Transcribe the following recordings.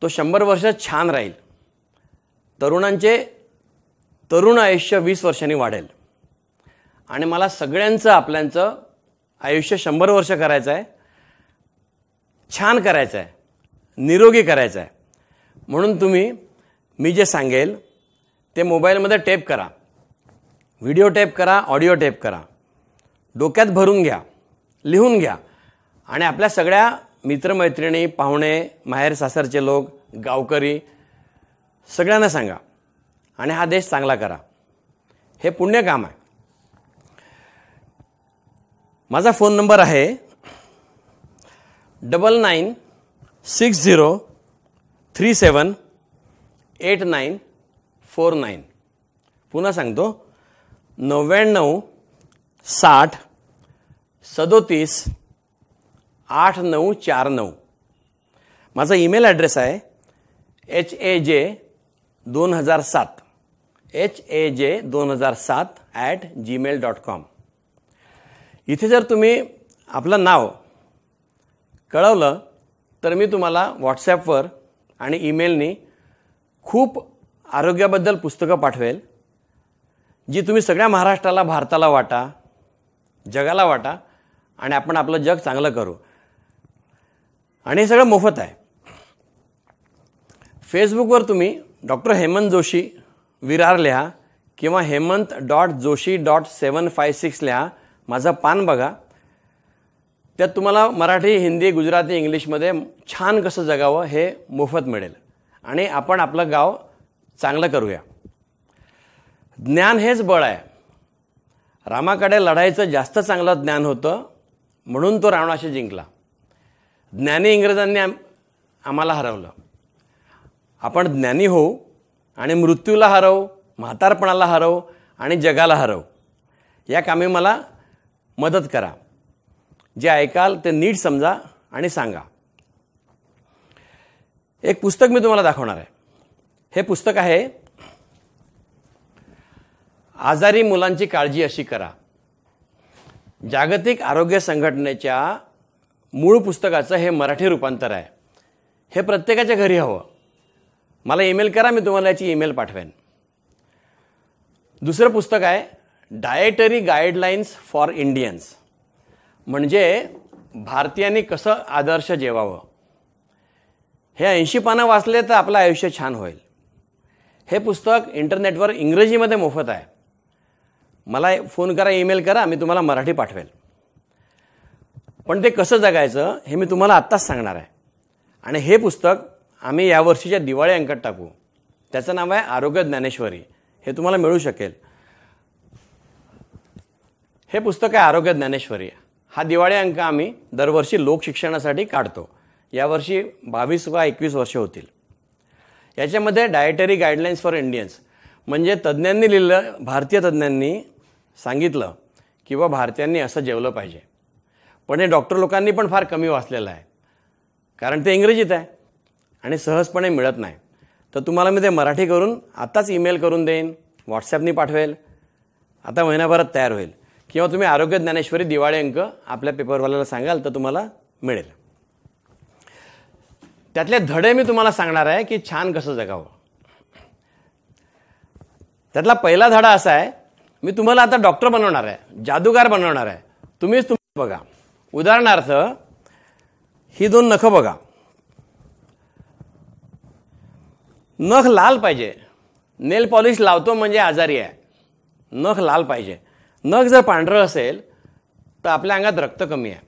तो शंभर वर्ष छान राहील तरुणांचे तरुण आयुष्य वीस वर्षांनी वाढेल आणि मला सगळ्यांचं आपल्यांचं आयुष्य शंभर वर्ष करायचं आहे छान करायचं आहे निरोगी करायचं आहे म्हणून तुम्ही मी जे सांगेल ते मोबाईलमध्ये टेप करा व्हिडिओ टेप करा ऑडिओ टेप करा डोक्यात भरून घ्या लिहून घ्या आणि आपल्या सगळ्या मित्रमैत्रिणी पाहुणे माहेर सासरचे लोक गावकरी सगळ्यांना सांगा आणि हा देश चांगला करा हे पुण्य काम आहे माझा फोन नंबर आहे double nine six zero three seven eight nine four nine पुन्हा सांगतो नव्याण्णव साठ सदोतीस आठ नऊ चार नऊ माझा ईमेल ॲड्रेस आहे एच ए जे दोन हजार सात एच ए जे दोन हजार सात ॲट जीमेल डॉट कॉम इथे जर तुम्ही आपलं नाव कळवलं तर मी तुम्हाला व्हॉट्सॲपवर आणि ईमेलनी खूप आरोग्याबद्दल पुस्तकं पाठवेल जी तुम्ही सगळ्या महाराष्ट्राला भारताला वाटा जगाला वाटा आणि आपण आपलं जग चांगलं करू आणि हे सगळं मोफत आहे फेसबुकवर तुम्ही डॉक्टर हेमंत जोशी विरार लिहा किंवा Hemant dot Joshi dot seven five six लिहा माझं पान बघा त्यात तुम्हाला मराठी हिंदी गुजराती इंग्लिशमध्ये छान कसं जगावं हे मोफत मिळेल आणि आपण आपलं गाव चांगलं करूया ज्ञान हेच बळ आहे रामाकडे लढायचं जास्त चांगलं ज्ञान होतं म्हणून तो रावणाशी जिंकला ज्ञानी इंग्रजांनी आम आम्हाला हरवलं आपण ज्ञानी हो आणि मृत्यूला हरव म्हातारपणाला हरव आणि जगाला हरव या कामी मला मदत करा जे ऐकाल ते नीट समजा आणि सांगा एक पुस्तक मी तुम्हाला दाखवणार आहे हे पुस्तक आहे आजारी मुलांची काळजी अशी करा जागतिक आरोग्य संघटनेच्या मूळ पुस्तकाचं हे मराठी रूपांतर आहे हे प्रत्येकाच्या घरी हवं मला ईमेल करा मी तुम्हाला याची ईमेल पाठवेन दुसरं पुस्तक आहे डायटरी गाईडलाईन्स फॉर इंडियन्स म्हणजे भारतीयांनी कसं आदर्श जेवावं हे ऐंशी पानं वाचले तर आपलं आयुष्य छान होईल हे पुस्तक इंटरनेटवर इंग्रजीमध्ये मोफत आहे मला फोन करा ईमेल करा मी तुम्हाला मराठी पाठवेल पण ते कसं जगायचं हे मी तुम्हाला आत्ताच सांगणार आहे आणि हे पुस्तक आम्ही यावर्षीच्या दिवाळी अंकात टाकू त्याचं नाव आहे आरोग्य ज्ञानेश्वरी हे तुम्हाला मिळू शकेल हे पुस्तक आहे आरोग्य ज्ञानेश्वरी हा दिवाळी अंक आम्ही दरवर्षी लोकशिक्षणासाठी काढतो यावर्षी बावीस वा एकवीस वर्ष होतील याच्यामध्ये डायटरी गाईडलाईन्स फॉर इंडियन्स म्हणजे तज्ज्ञांनी लिहिलं भारतीय तज्ज्ञांनी सांगितलं किंवा भारतीयांनी असं जेवलं पाहिजे पण हे डॉक्टर लोकांनी पण फार कमी वाचलेलं आहे कारण ते इंग्रजीत आहे आणि सहजपणे मिळत नाही तर तुम्हाला मी ते मराठी करून आत्ताच ईमेल करून देईन व्हॉट्सॲपनी पाठवेल आता महिनाभरात तयार होईल किंवा तुम्ही आरोग्य ज्ञानेश्वरी दिवाळी अंक आपल्या पेपरवाल्याला सांगाल तर तुम्हाला मिळेल त्यातले धडे मी तुम्हाला सांगणार आहे की छान कसं जगावं त्यातला पहिला धडा असा आहे मी तुम्हाला आता डॉक्टर बनवणार आहे जादूगार बनवणार आहे तुम्हीच तुम्ही बघा उदाहरणार्थ ही दोन नखं बघा नख लाल पाहिजे नेल पॉलिश लावतो म्हणजे आजारी आहे नख लाल पाहिजे नख जर पांढरं असेल तर आपल्या अंगात रक्त कमी आहे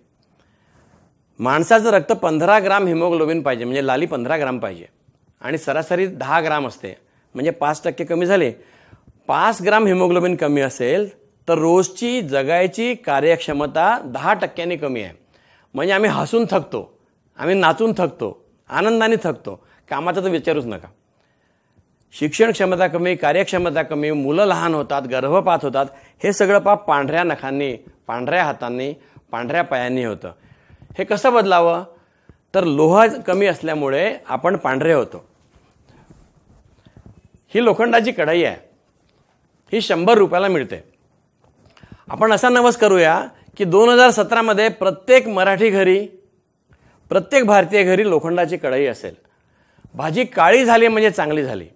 माणसाचं रक्त पंधरा ग्राम हिमोग्लोबिन पाहिजे म्हणजे लाली पंधरा ग्राम पाहिजे आणि सरासरी दहा ग्राम असते म्हणजे पाच टक्के कमी झाले पाच ग्राम हिमोग्लोबिन कमी असेल तर रोजची जगायची कार्यक्षमता दहा टक्क्यांनी कमी आहे म्हणजे आम्ही हसून थकतो आम्ही नाचून थकतो आनंदाने थकतो कामाचा तर विचारूच नका शिक्षण क्षमता कमी कार्यक्षमता कमी मुलं लहान होतात गर्भपात होतात हे सगळं पाप पांढऱ्या नखांनी पांढऱ्या हातांनी पांढऱ्या पायांनी होतं हे कसं बदलावं तर लोह कमी असल्यामुळे आपण पांढरे होतो ही लोखंडाची कढाई आहे ही शंभर रुपयाला मिळते आपण असा नवस करूया की दोन हजार सतरामध्ये प्रत्येक मराठी घरी प्रत्येक भारतीय घरी लोखंडाची कढई असेल भाजी काळी झाली म्हणजे चांगली झाली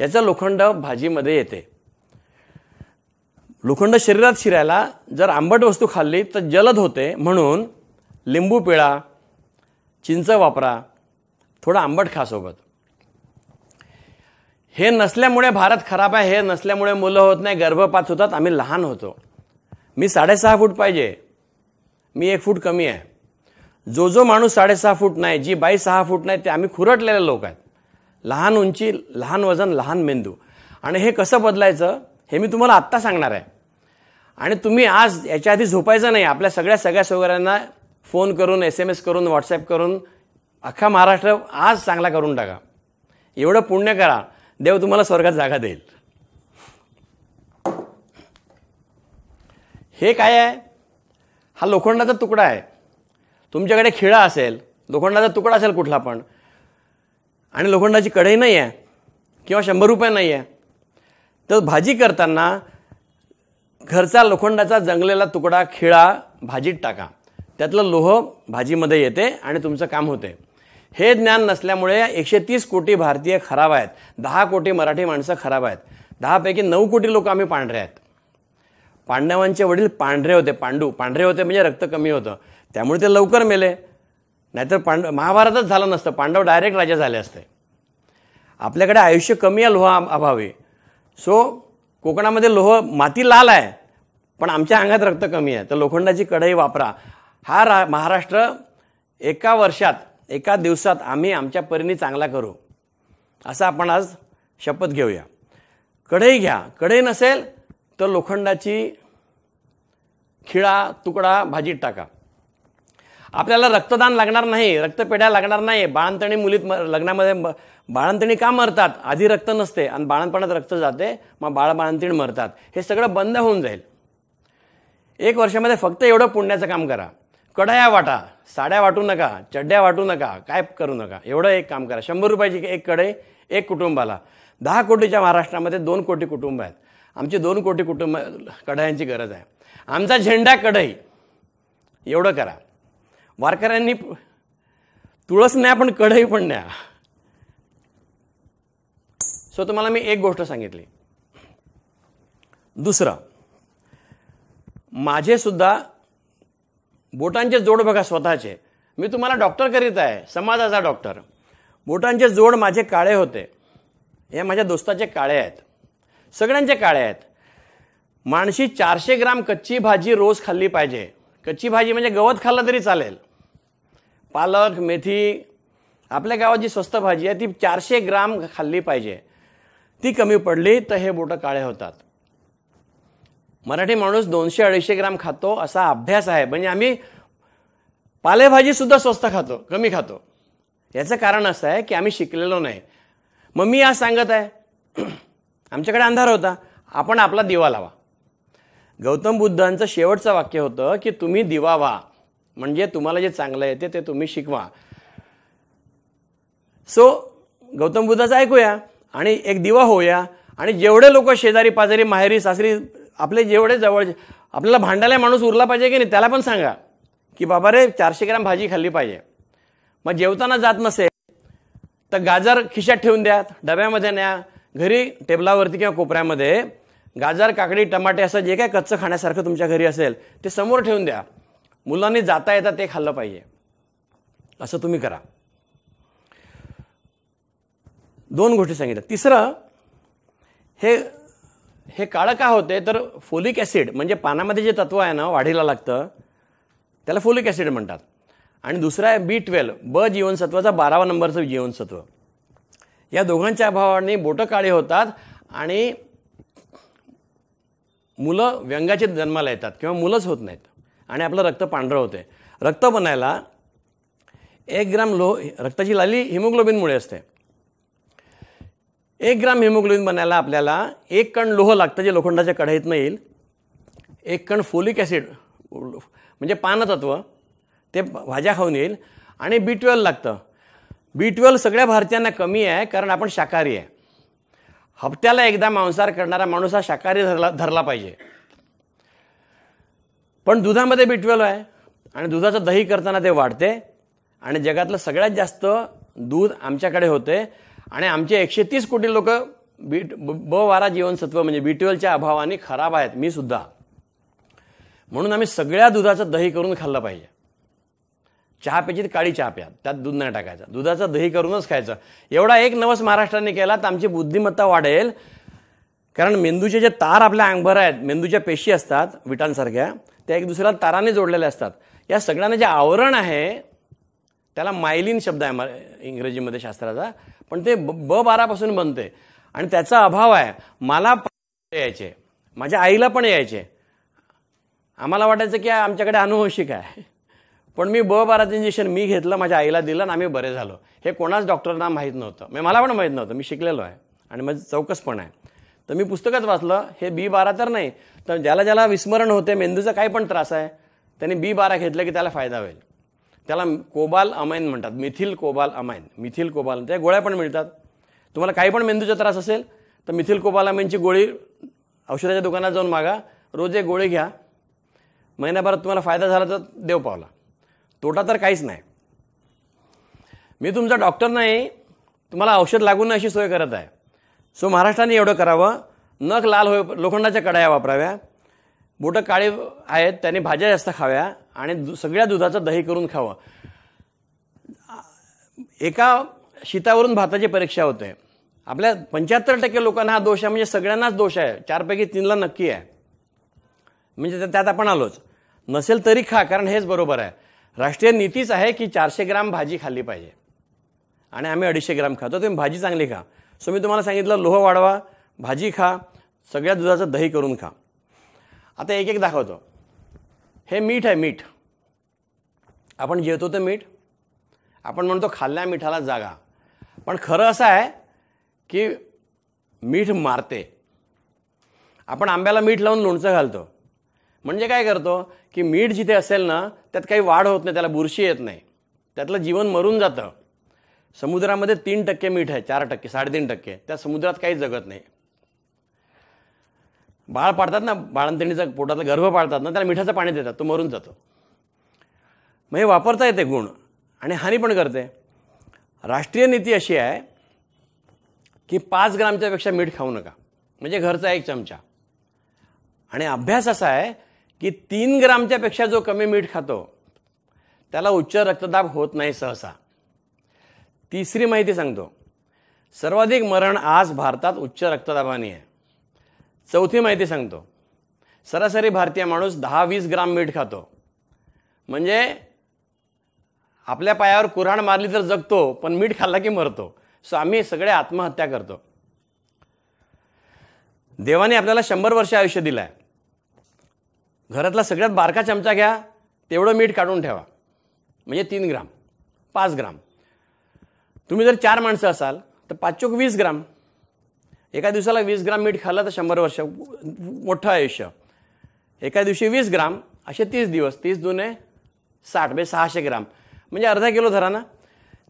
याचं लोखंड भाजीमध्ये येते लोखंड शरीरात शिरायला जर आंबट वस्तू खाल्ली तर जलद होते म्हणून लिंबू पिळा चिंच वापरा थोडं आंबट खा सोबत हे नसल्यामुळे भारत खराब आहे हे नसल्यामुळे मुलं होत नाही गर्भपात होतात आम्ही लहान होतो मी साडेसहा फूट पाहिजे मी एक फूट कमी आहे जो जो माणूस साडेसहा फूट नाही जी बाई सहा फूट नाही ते आम्ही खुरटलेले लोक आहेत लहान उंची लहान वजन लहान मेंदू आणि हे कसं बदलायचं हे मी तुम्हाला आत्ता सांगणार आहे आणि तुम्ही आज याच्या आधी झोपायचं नाही आपल्या सगळ्या सगळ्या सोयऱ्यांना फोन करून एस एम एस करून व्हॉट्सॲप करून अख्खा महाराष्ट्र आज चांगला करून टाका एवढं पुण्य करा देव तुम्हाला स्वर्गात जागा देईल हे काय आहे हा लोखंडाचा तुकडा आहे तुमच्याकडे खिळा असेल लोखंडाचा तुकडा असेल कुठला पण आणि लोखंडाची कढई नाही आहे किंवा शंभर रुपये नाही आहे तर भाजी करताना घरचा लोखंडाचा जंगलेला तुकडा खिळा भाजीत टाका त्यातलं लोह भाजीमध्ये येते आणि तुमचं काम होते हे ज्ञान नसल्यामुळे एकशे तीस कोटी भारतीय खराब आहेत दहा कोटी मराठी माणसं खराब आहेत दहापैकी नऊ कोटी लोक आम्ही पांढरे आहेत पांडवांचे वडील पांढरे होते पांडू पांढरे होते म्हणजे रक्त कमी होतं त्यामुळे ते लवकर मेले नाहीतर पांड महाभारतच झालं नसतं पांडव डायरेक्ट राजा झाले असते आपल्याकडे आयुष्य कमी आहे लोहा अभावी सो कोकणामध्ये लोह माती लाल आहे पण आमच्या अंगात रक्त कमी आहे तर लोखंडाची कढई वापरा हा रा महाराष्ट्र एका वर्षात एका दिवसात आम्ही आमच्या परीने चांगला करू असं आपण आज शपथ घेऊया कढई घ्या कढई नसेल तर लोखंडाची खिळा तुकडा भाजीत टाका आपल्याला रक्तदान लागणार नाही रक्तपेढ्या लागणार नाही बाळंतणी मुलीत लग्नामध्ये बाळंतणी का मरतात आधी रक्त नसते आणि बाळणपणात रक्त जाते मग बाळ बाळंतणी मरतात हे सगळं बंद होऊन जाईल एक वर्षामध्ये फक्त एवढं पुण्याचं काम करा कढया वाटा साड्या वाटू नका चड्ड्या वाटू नका काय करू नका एवढं एक काम करा शंभर रुपयाची एक कढई एक कुटुंबाला दहा कोटीच्या महाराष्ट्रामध्ये दोन कोटी कुटुंब आहेत आमची दोन कोटी कुटुंब कढयांची गरज आहे आमचा झेंडा कढई एवढं करा वारकऱ्यांनी तुळस न्या पण कढई पण न्या सो तुम्हाला मी एक गोष्ट सांगितली दुसरं माझे सुद्धा बोटांचे जोड बघा स्वतःचे मी तुम्हाला डॉक्टर करीत आहे समाजाचा डॉक्टर बोटांचे जोड माझे काळे होते हे माझ्या दोस्ताचे काळे आहेत सगळ्यांचे काळे आहेत माणशी चारशे ग्राम कच्ची भाजी रोज खाल्ली पाहिजे कच्ची भाजी म्हणजे गवत खाल्लं तरी चालेल पालक मेथी आपल्या गावात जी स्वस्त भाजी आहे ती चारशे ग्राम खाल्ली पाहिजे ती कमी पडली तर हे बोटं काळे होतात मराठी माणूस दोनशे अडीचशे ग्राम खातो असा अभ्यास आहे म्हणजे आम्ही पालेभाजीसुद्धा स्वस्त खातो कमी खातो याचं कारण असं आहे की आम्ही शिकलेलो नाही मग मी आज सांगत आहे आमच्याकडे अंधार होता आपण आपला दिवा लावा गौतम बुद्धांचं शेवटचं वाक्य होतं की तुम्ही दिवा व्हा म्हणजे तुम्हाला जे चांगलं येते ते तुम्ही शिकवा सो गौतम बुद्धाचं ऐकूया आणि एक दिवा होऊया आणि जेवढे लोक शेजारी पाजारी माहेरी सासरी आपले जेवढे जवळ आपल्याला भांडायला माणूस उरला पाहिजे की नाही त्याला पण सांगा की बाबा रे चारशे ग्रॅम भाजी खाल्ली पाहिजे मग जेवताना जात नसेल तर गाजर खिशात ठेवून द्या डब्यामध्ये न्या घरी टेबलावरती किंवा कोपऱ्यामध्ये गाजर काकडी टमाटे असं जे काय कच्चं खाण्यासारखं तुमच्या घरी असेल ते समोर ठेवून द्या मुलांनी जाता येता ते खाल्लं पाहिजे असं तुम्ही करा दोन गोष्टी सांगितल्या तिसरं हे हे काळं का होते तर फोलिक ॲसिड म्हणजे पानामध्ये जे तत्व आहे ना वाढीला लागतं त्याला फोलिक ॲसिड म्हणतात आणि दुसरं आहे बी ट्वेल्व ब जीवनसत्वाचा बारावा नंबरचं जीवनसत्व या दोघांच्या अभावाने बोटं काळी होतात आणि मुलं व्यंगाचे जन्माला येतात किंवा मुलंच होत नाहीत आणि आपलं रक्त पांढरं होते रक्त बनायला एक ग्राम लो रक्ताची लाली हिमोग्लोबिनमुळे असते एक ग्राम हिमोग्लोबिन बनायला आपल्याला एक कण लोह लागतं जे लोखंडाच्या नाही येईल एक कण फोलिक ॲसिड म्हणजे पानतत्व ते भाज्या खाऊन येईल आणि बी ट्वेल्व लागतं बी ट्वेल्व सगळ्या भारतीयांना कमी आहे कारण आपण शाकाहारी आहे हप्त्याला एकदा मांसाहार करणारा माणूस हा शाकाहारी धरला धरला पाहिजे पण दुधामध्ये बी आहे आणि दुधाचं दही करताना ते वाढते आणि जगातलं सगळ्यात जास्त दूध आमच्याकडे होते आणि आमचे एकशे तीस कोटी लोक बीट ब वारा जीवनसत्व म्हणजे बिटवेलच्या अभावाने खराब आहेत मी सुद्धा म्हणून आम्ही सगळ्या दुधाचं दही करून खाल्लं पाहिजे चहा प्यायची काळी चहा प्या त्यात दूध नाही टाकायचं दुधाचा दही करूनच खायचं एवढा एक नवस महाराष्ट्राने केला तर आमची बुद्धिमत्ता वाढेल कारण मेंदूचे जे तार आपल्या अंगभर आहेत मेंदूच्या पेशी असतात विटांसारख्या त्या एक दुसऱ्याला ताराने जोडलेल्या असतात या सगळ्यांना जे आवरण आहे त्याला मायलिन शब्द आहे इंग्रजीमध्ये शास्त्राचा पण ते ब बारापासून बनते आणि त्याचा अभाव आहे मला यायचे माझ्या आईला पण यायचे आम्हाला वाटायचं की आमच्याकडे अनुवंशिक आहे पण मी ब बाराचं इंजेक्शन मी घेतलं माझ्या आईला दिलं आणि आम्ही बरे झालो हे कोणाच डॉक्टरना माहीत नव्हतं मी म्हणजे मला पण माहीत नव्हतं मी शिकलेलो आहे आणि माझं चौकस पण आहे तर मी पुस्तकच वाचलं हे बी बारा तर नाही तर ज्याला ज्याला विस्मरण होते मेंदूचा काही पण त्रास आहे त्याने बी बारा घेतलं की त्याला फायदा होईल त्याला कोबाल अमाइन म्हणतात मिथिल कोबाल अमाइन मिथिल कोबाल त्या गोळ्या पण मिळतात तुम्हाला काही पण मेंदूचा त्रास असेल तर मिथिल कोबाल अमेनची गोळी औषधाच्या दुकानात जाऊन मागा रोज एक गोळी घ्या महिन्याभरात तुम्हाला फायदा झाला तर देव पावला तोटा तर काहीच नाही मी तुमचा डॉक्टर नाही तुम्हाला औषध लागू नये अशी सोय करत आहे सो महाराष्ट्राने एवढं करावं नख लाल होय लोखंडाच्या कडाया वापराव्या बोटं काळे आहेत त्याने भाज्या जास्त खाव्या आणि दु सगळ्या दुधाचं दही करून खावं एका शीतावरून भाताची परीक्षा होते आपल्या पंच्याहत्तर टक्के लोकांना हा दोष आहे म्हणजे सगळ्यांनाच दोष आहे चारपैकी तीनला नक्की आहे म्हणजे त्यात आपण आलोच नसेल तरी खा कारण हेच बरोबर आहे राष्ट्रीय नीतीच आहे की चारशे ग्राम भाजी खाल्ली पाहिजे आणि आम्ही अडीचशे ग्राम खातो तुम्ही भाजी चांगली खा सो मी तुम्हाला सांगितलं लोह वाढवा भाजी खा सगळ्या दुधाचं दही करून खा आता एक एक दाखवतो हे मीठ आहे मीठ आपण जेवतो ते मीठ आपण म्हणतो खाल्ल्या मिठाला जागा पण खरं असं आहे की मीठ मारते आपण आंब्याला मीठ लावून लोणचं घालतो म्हणजे काय करतो की मीठ जिथे असेल ना त्यात काही वाढ होत नाही त्याला बुरशी येत नाही त्यातलं जीवन मरून जातं समुद्रामध्ये तीन टक्के मीठ आहे चार टक्के साडेतीन टक्के त्या समुद्रात काही जगत नाही बाळ पाडतात ना बाळंतणीचा पोटातला गर्भ पाळतात ना त्याला मिठाचं पाणी देतात तो मरून जातो मग हे वापरता येते गुण आणि हानी पण करते राष्ट्रीय नीती अशी आहे की पाच ग्रामच्यापेक्षा मीठ खाऊ नका म्हणजे घरचा एक चमचा आणि अभ्यास असा आहे की तीन ग्रामच्या पेक्षा जो कमी मीठ खातो त्याला उच्च रक्तदाब होत नाही सहसा तिसरी माहिती सांगतो सर्वाधिक मरण आज भारतात उच्च रक्तदाबाने आहे चौथी माहिती सांगतो सरासरी भारतीय माणूस दहा वीस ग्राम मीठ खातो म्हणजे आपल्या पायावर कुऱ्हाड मारली तर जगतो पण मीठ खाल्ला की मरतो सो आम्ही सगळे आत्महत्या करतो देवाने आपल्याला शंभर वर्ष आयुष्य दिलं आहे घरातला सगळ्यात बारका चमचा घ्या तेवढं मीठ काढून ठेवा म्हणजे तीन ग्राम पाच ग्राम तुम्ही जर चार माणसं असाल तर पाच चोक वीस ग्राम एका दिवसाला वीस ग्राम मीठ खाल्लं तर शंभर वर्ष मोठं आयुष्य एका दिवशी वीस ग्राम असे तीस दिवस तीस जुने साठ म्हणजे सहाशे ग्राम म्हणजे अर्धा किलो धरा ना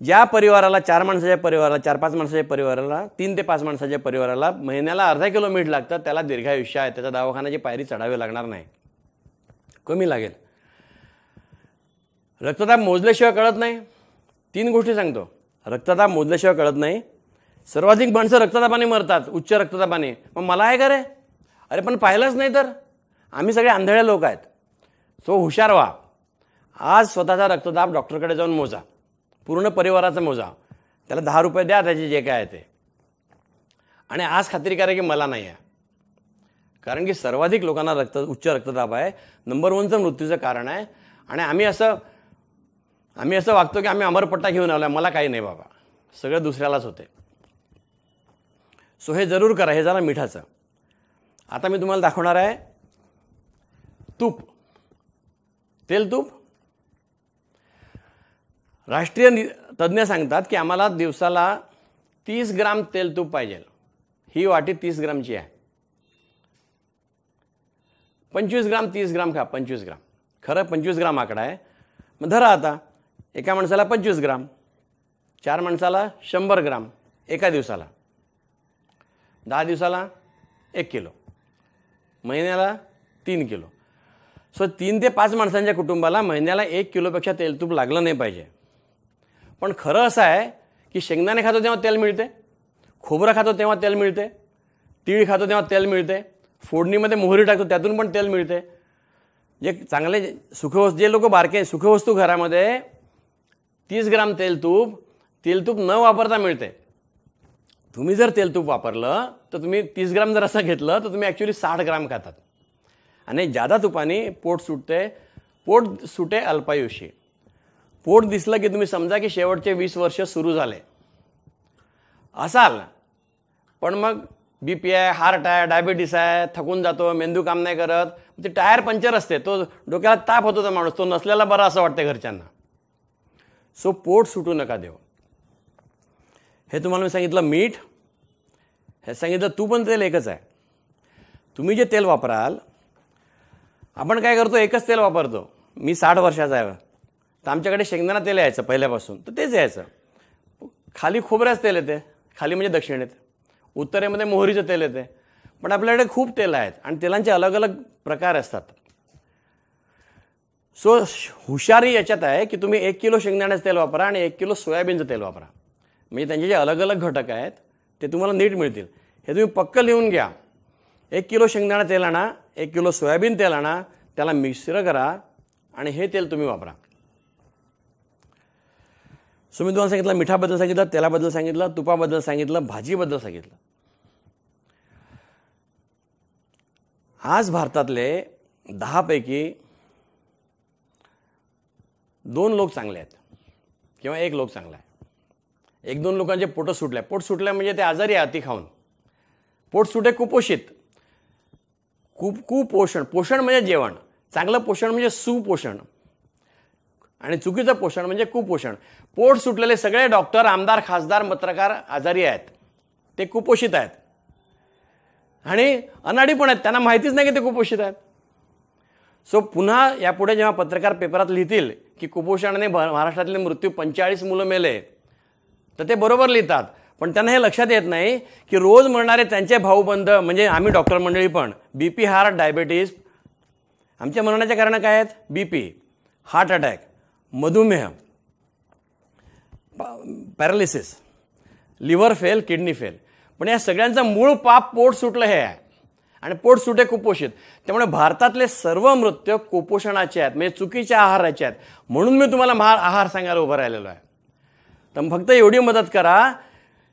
ज्या परिवाराला चार माणसाच्या परिवाराला चार पाच माणसाच्या परिवाराला तीन ते पाच माणसाच्या परिवाराला महिन्याला अर्धा किलो मीठ लागतं त्याला दीर्घायुष्य आहे त्याच्या दवाखान्याची पायरी चढावी लागणार नाही कमी लागेल रक्तदाब मोजल्याशिवाय कळत नाही तीन गोष्टी सांगतो रक्तदाब मोजल्याशिवाय कळत नाही सर्वाधिक माणसं रक्तदाबाने मरतात उच्च रक्तदाबाने मग मला आहे का रे अरे पण पाहिलंच नाही तर आम्ही सगळे आंधळे लोक आहेत सो हुशार व्हा आज स्वतःचा रक्तदाब डॉक्टरकडे जाऊन मोजा पूर्ण परिवाराचा मोजा त्याला दहा रुपये द्या त्याचे जे काय आहे ते आणि आज खात्री करा की मला नाही आहे कारण की सर्वाधिक लोकांना रक्त उच्च रक्तदाब आहे नंबर वनचं मृत्यूचं कारण आहे आणि आम्ही असं आम्ही असं वागतो की आम्ही अमरपट्टा घेऊन आलो आहे मला काही नाही बाबा सगळं दुसऱ्यालाच होते सो हे जरूर करा हे झालं मिठाचं आता मी तुम्हाला दाखवणार आहे तूप तेल तूप राष्ट्रीय तज्ज्ञ सांगतात की आम्हाला दिवसाला तीस ग्राम तेल तूप पाहिजे ही वाटी तीस ग्रामची आहे पंचवीस ग्राम तीस ग्राम खा पंचवीस ग्राम खरं पंचवीस ग्राम आकडा आहे मग धरा आता एका माणसाला पंचवीस ग्राम चार माणसाला शंभर ग्राम एका दिवसाला दहा दिवसाला एक किलो महिन्याला तीन किलो सो तीन ते पाच माणसांच्या कुटुंबाला महिन्याला एक किलोपेक्षा तेल तूप लागलं नाही पाहिजे पण खरं असं आहे की शेंगदाणे खातो तेव्हा तेल मिळते खोबरं खातो तेव्हा तेल मिळते तीळ खातो तेव्हा तेल मिळते फोडणीमध्ये मोहरी टाकतो त्यातून पण तेल मिळते जे चांगले सुखवस्तू जे लोक बारके सुखवस्तू घरामध्ये तीस ग्राम तेलतूप तेलतूप न वापरता मिळते तुम्ही जर तेलतूप वापरलं तर तुम्ही तीस ग्राम जर असं घेतलं तर तुम्ही ॲक्च्युली साठ ग्राम खातात आणि जादा तुपाने पोट सुटते पोट सुटे अल्पायुषी पोट दिसलं की तुम्ही समजा की शेवटचे वीस वर्ष सुरू झाले असाल पण मग बी पी आहे हार्ट आहे डायबिटीस आहे थकून जातो मेंदू काम नाही करत ते म्हणजे टायर पंक्चर असते तो डोक्याला ताप होतो तो माणूस तो नसलेला बरा असं वाटतं घरच्यांना सो पोट सुटू नका देव हे तुम्हाला मी सांगितलं मीठ हे सांगितलं तू पण तेल एकच आहे तुम्ही जे तेल वापराल आपण काय करतो एकच तेल वापरतो मी साठ वर्षाचा आहे तर आमच्याकडे शेंगदाणा तेल यायचं पहिल्यापासून तर तेच यायचं खाली खोबऱ्याच तेल येते खाली म्हणजे दक्षिणेत उत्तरेमध्ये मोहरीचं तेल येते पण आपल्याकडे खूप तेल आहेत आणि तेलांचे अलग अलग प्रकार असतात सो हुशारी याच्यात आहे की तुम्ही एक किलो शेंगदाण्याचं तेल वापरा आणि एक किलो सोयाबीनचं तेल वापरा म्हणजे त्यांचे जे अलग अलग घटक आहेत ते तुम्हाला नीट मिळतील हे तुम्ही पक्क लिहून घ्या एक किलो शेंगदाणा तेल आणा एक किलो सोयाबीन तेल आणा त्याला मिश्र करा आणि हे तेल तुम्ही वापरा मी तुम्हाला सांगितलं मिठाबद्दल सांगितलं तेलाबद्दल सांगितलं तुपाबद्दल सांगितलं भाजीबद्दल सांगितलं आज भारतातले दहापैकी दोन लोक चांगले आहेत किंवा एक लोक चांगला आहे एक दोन लोकांचे पोट सुटले पोट सुटल्या म्हणजे ते आजारी आहे अति खाऊन पोट सुटे कुपोषित कुप कुपोषण पोषण म्हणजे जेवण चांगलं पोषण म्हणजे सुपोषण आणि चुकीचं पोषण म्हणजे कुपोषण पोट सुटलेले सगळे डॉक्टर आमदार खासदार पत्रकार आजारी आहेत ते कुपोषित आहेत आणि अनाडी पण आहेत त्यांना माहितीच नाही की ते कुपोषित आहेत सो पुन्हा यापुढे जेव्हा पत्रकार पेपरात लिहितील की कुपोषणाने महाराष्ट्रातले मृत्यू पंचेचाळीस मुलं मेले तर ते बरोबर लिहितात पण त्यांना हे लक्षात येत नाही की रोज मरणारे त्यांचे भाऊबंध म्हणजे आम्ही डॉक्टर मंडळी पण बी पी हार्ट डायबेटीज आमच्या मरणाचे कारणं काय आहेत बी पी हार्ट अटॅक मधुमेह paralysis liver fail kidney fail पण या सगळ्यांचा मूळ पाप पोट सुटलं हे आहे आणि पोट सुटे कुपोषित त्यामुळे भारतातले सर्व मृत्यू कुपोषणाचे आहेत म्हणजे चुकीच्या आहाराचे आहेत म्हणून मी तुम्हाला महा आहार सांगायला उभं राहिलेलो आहे तर फक्त एवढी मदत करा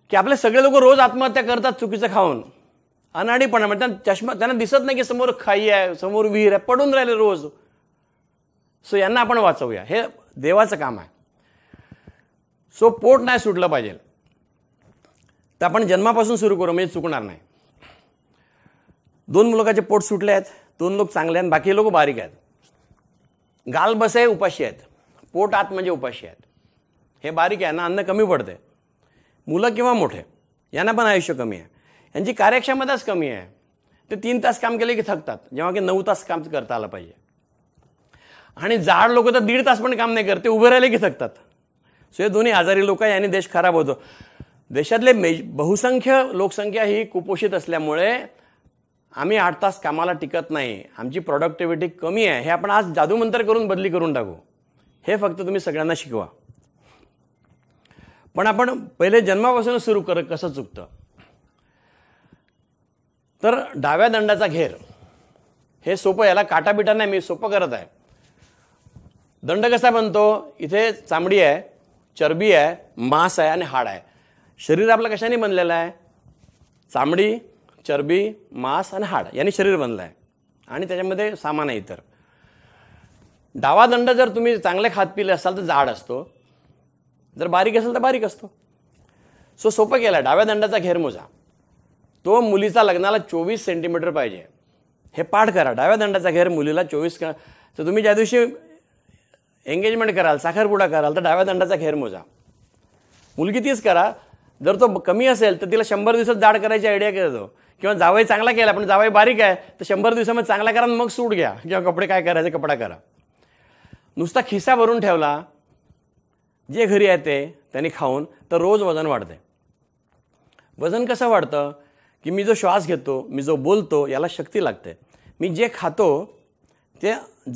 की आपले सगळे लोक रोज आत्महत्या करतात चुकीचं खाऊन अनाडीपणा म्हणजे चष्मा त्यांना दिसत नाही की समोर खाई आहे समोर विहीर आहे पडून राहिले रोज सो यांना आपण वाचवूया हे देवाचं काम आहे सो पोट नाही सुटलं पाहिजे तर आपण जन्मापासून सुरू करू म्हणजे चुकणार नाही दोन मुलगाचे पोट सुटले आहेत दोन लोक चांगले आहेत बाकी लोक बारीक आहेत गाल बसे उपाशी आहेत पोट आत म्हणजे उपाशी आहेत हे बारीक आहे ना अन्न कमी पडते मुलं किंवा मोठे यांना पण आयुष्य कमी आहे यांची कार्यक्षमताच कमी आहे ते तीन तास काम केले की थकतात जेव्हा की नऊ तास काम करता आलं पाहिजे आणि जाड लोक तर दीड तास पण काम नाही करते उभे राहिले की थकतात सो हे दोन्ही आजारी लोक आहे आणि देश खराब होतो देशातले मे बहुसंख्य लोकसंख्या ही कुपोषित असल्यामुळे आम्ही आठ तास कामाला टिकत नाही आमची प्रॉडक्टिव्हिटी कमी आहे हे आपण आज जादूमंतर करून बदली करून टाकू हे फक्त तुम्ही सगळ्यांना शिकवा पण आपण पहिले जन्मापासून सुरू कर कसं चुकतं तर डाव्या दंडाचा घेर हे सोपं याला काटाबिटा नाही मी सोपं करत आहे दंड कसा बनतो इथे चामडी आहे चरबी आहे मांस आहे आणि हाड आहे शरीर आपलं कशाने बनलेलं आहे चामडी चरबी मांस आणि हाड याने शरीर बनलं आहे आणि त्याच्यामध्ये सामान आहे इतर डावा दंड जर तुम्ही चांगले खात पिले असाल तर जाड असतो जर बारीक असेल तर बारीक असतो सो सोपं केलं डाव्या दंडाचा घेर मोजा तो मुलीचा लग्नाला चोवीस सेंटीमीटर पाहिजे हे पाठ करा डाव्या दंडाचा घेर मुलीला चोवीस का तर तुम्ही ज्या दिवशी एंगेजमेंट कराल साखरपुडा कराल तर डाव्या दंडाचा खेर मोजा मुलगी तीच करा जर तो कमी असेल तर तिला शंभर दिवसात जाड करायची आयडिया करतो किंवा जावई चांगला केला पण जावई बारीक आहे तर शंभर दिवसामध्ये चांगला करा मग सूट घ्या किंवा कपडे काय करायचे कपडा करा नुसता खिस्सा भरून ठेवला जे घरी येते त्यांनी खाऊन तर रोज वजन वाढते वजन कसं वाढतं की मी जो श्वास घेतो मी जो बोलतो याला शक्ती लागते मी जे खातो ते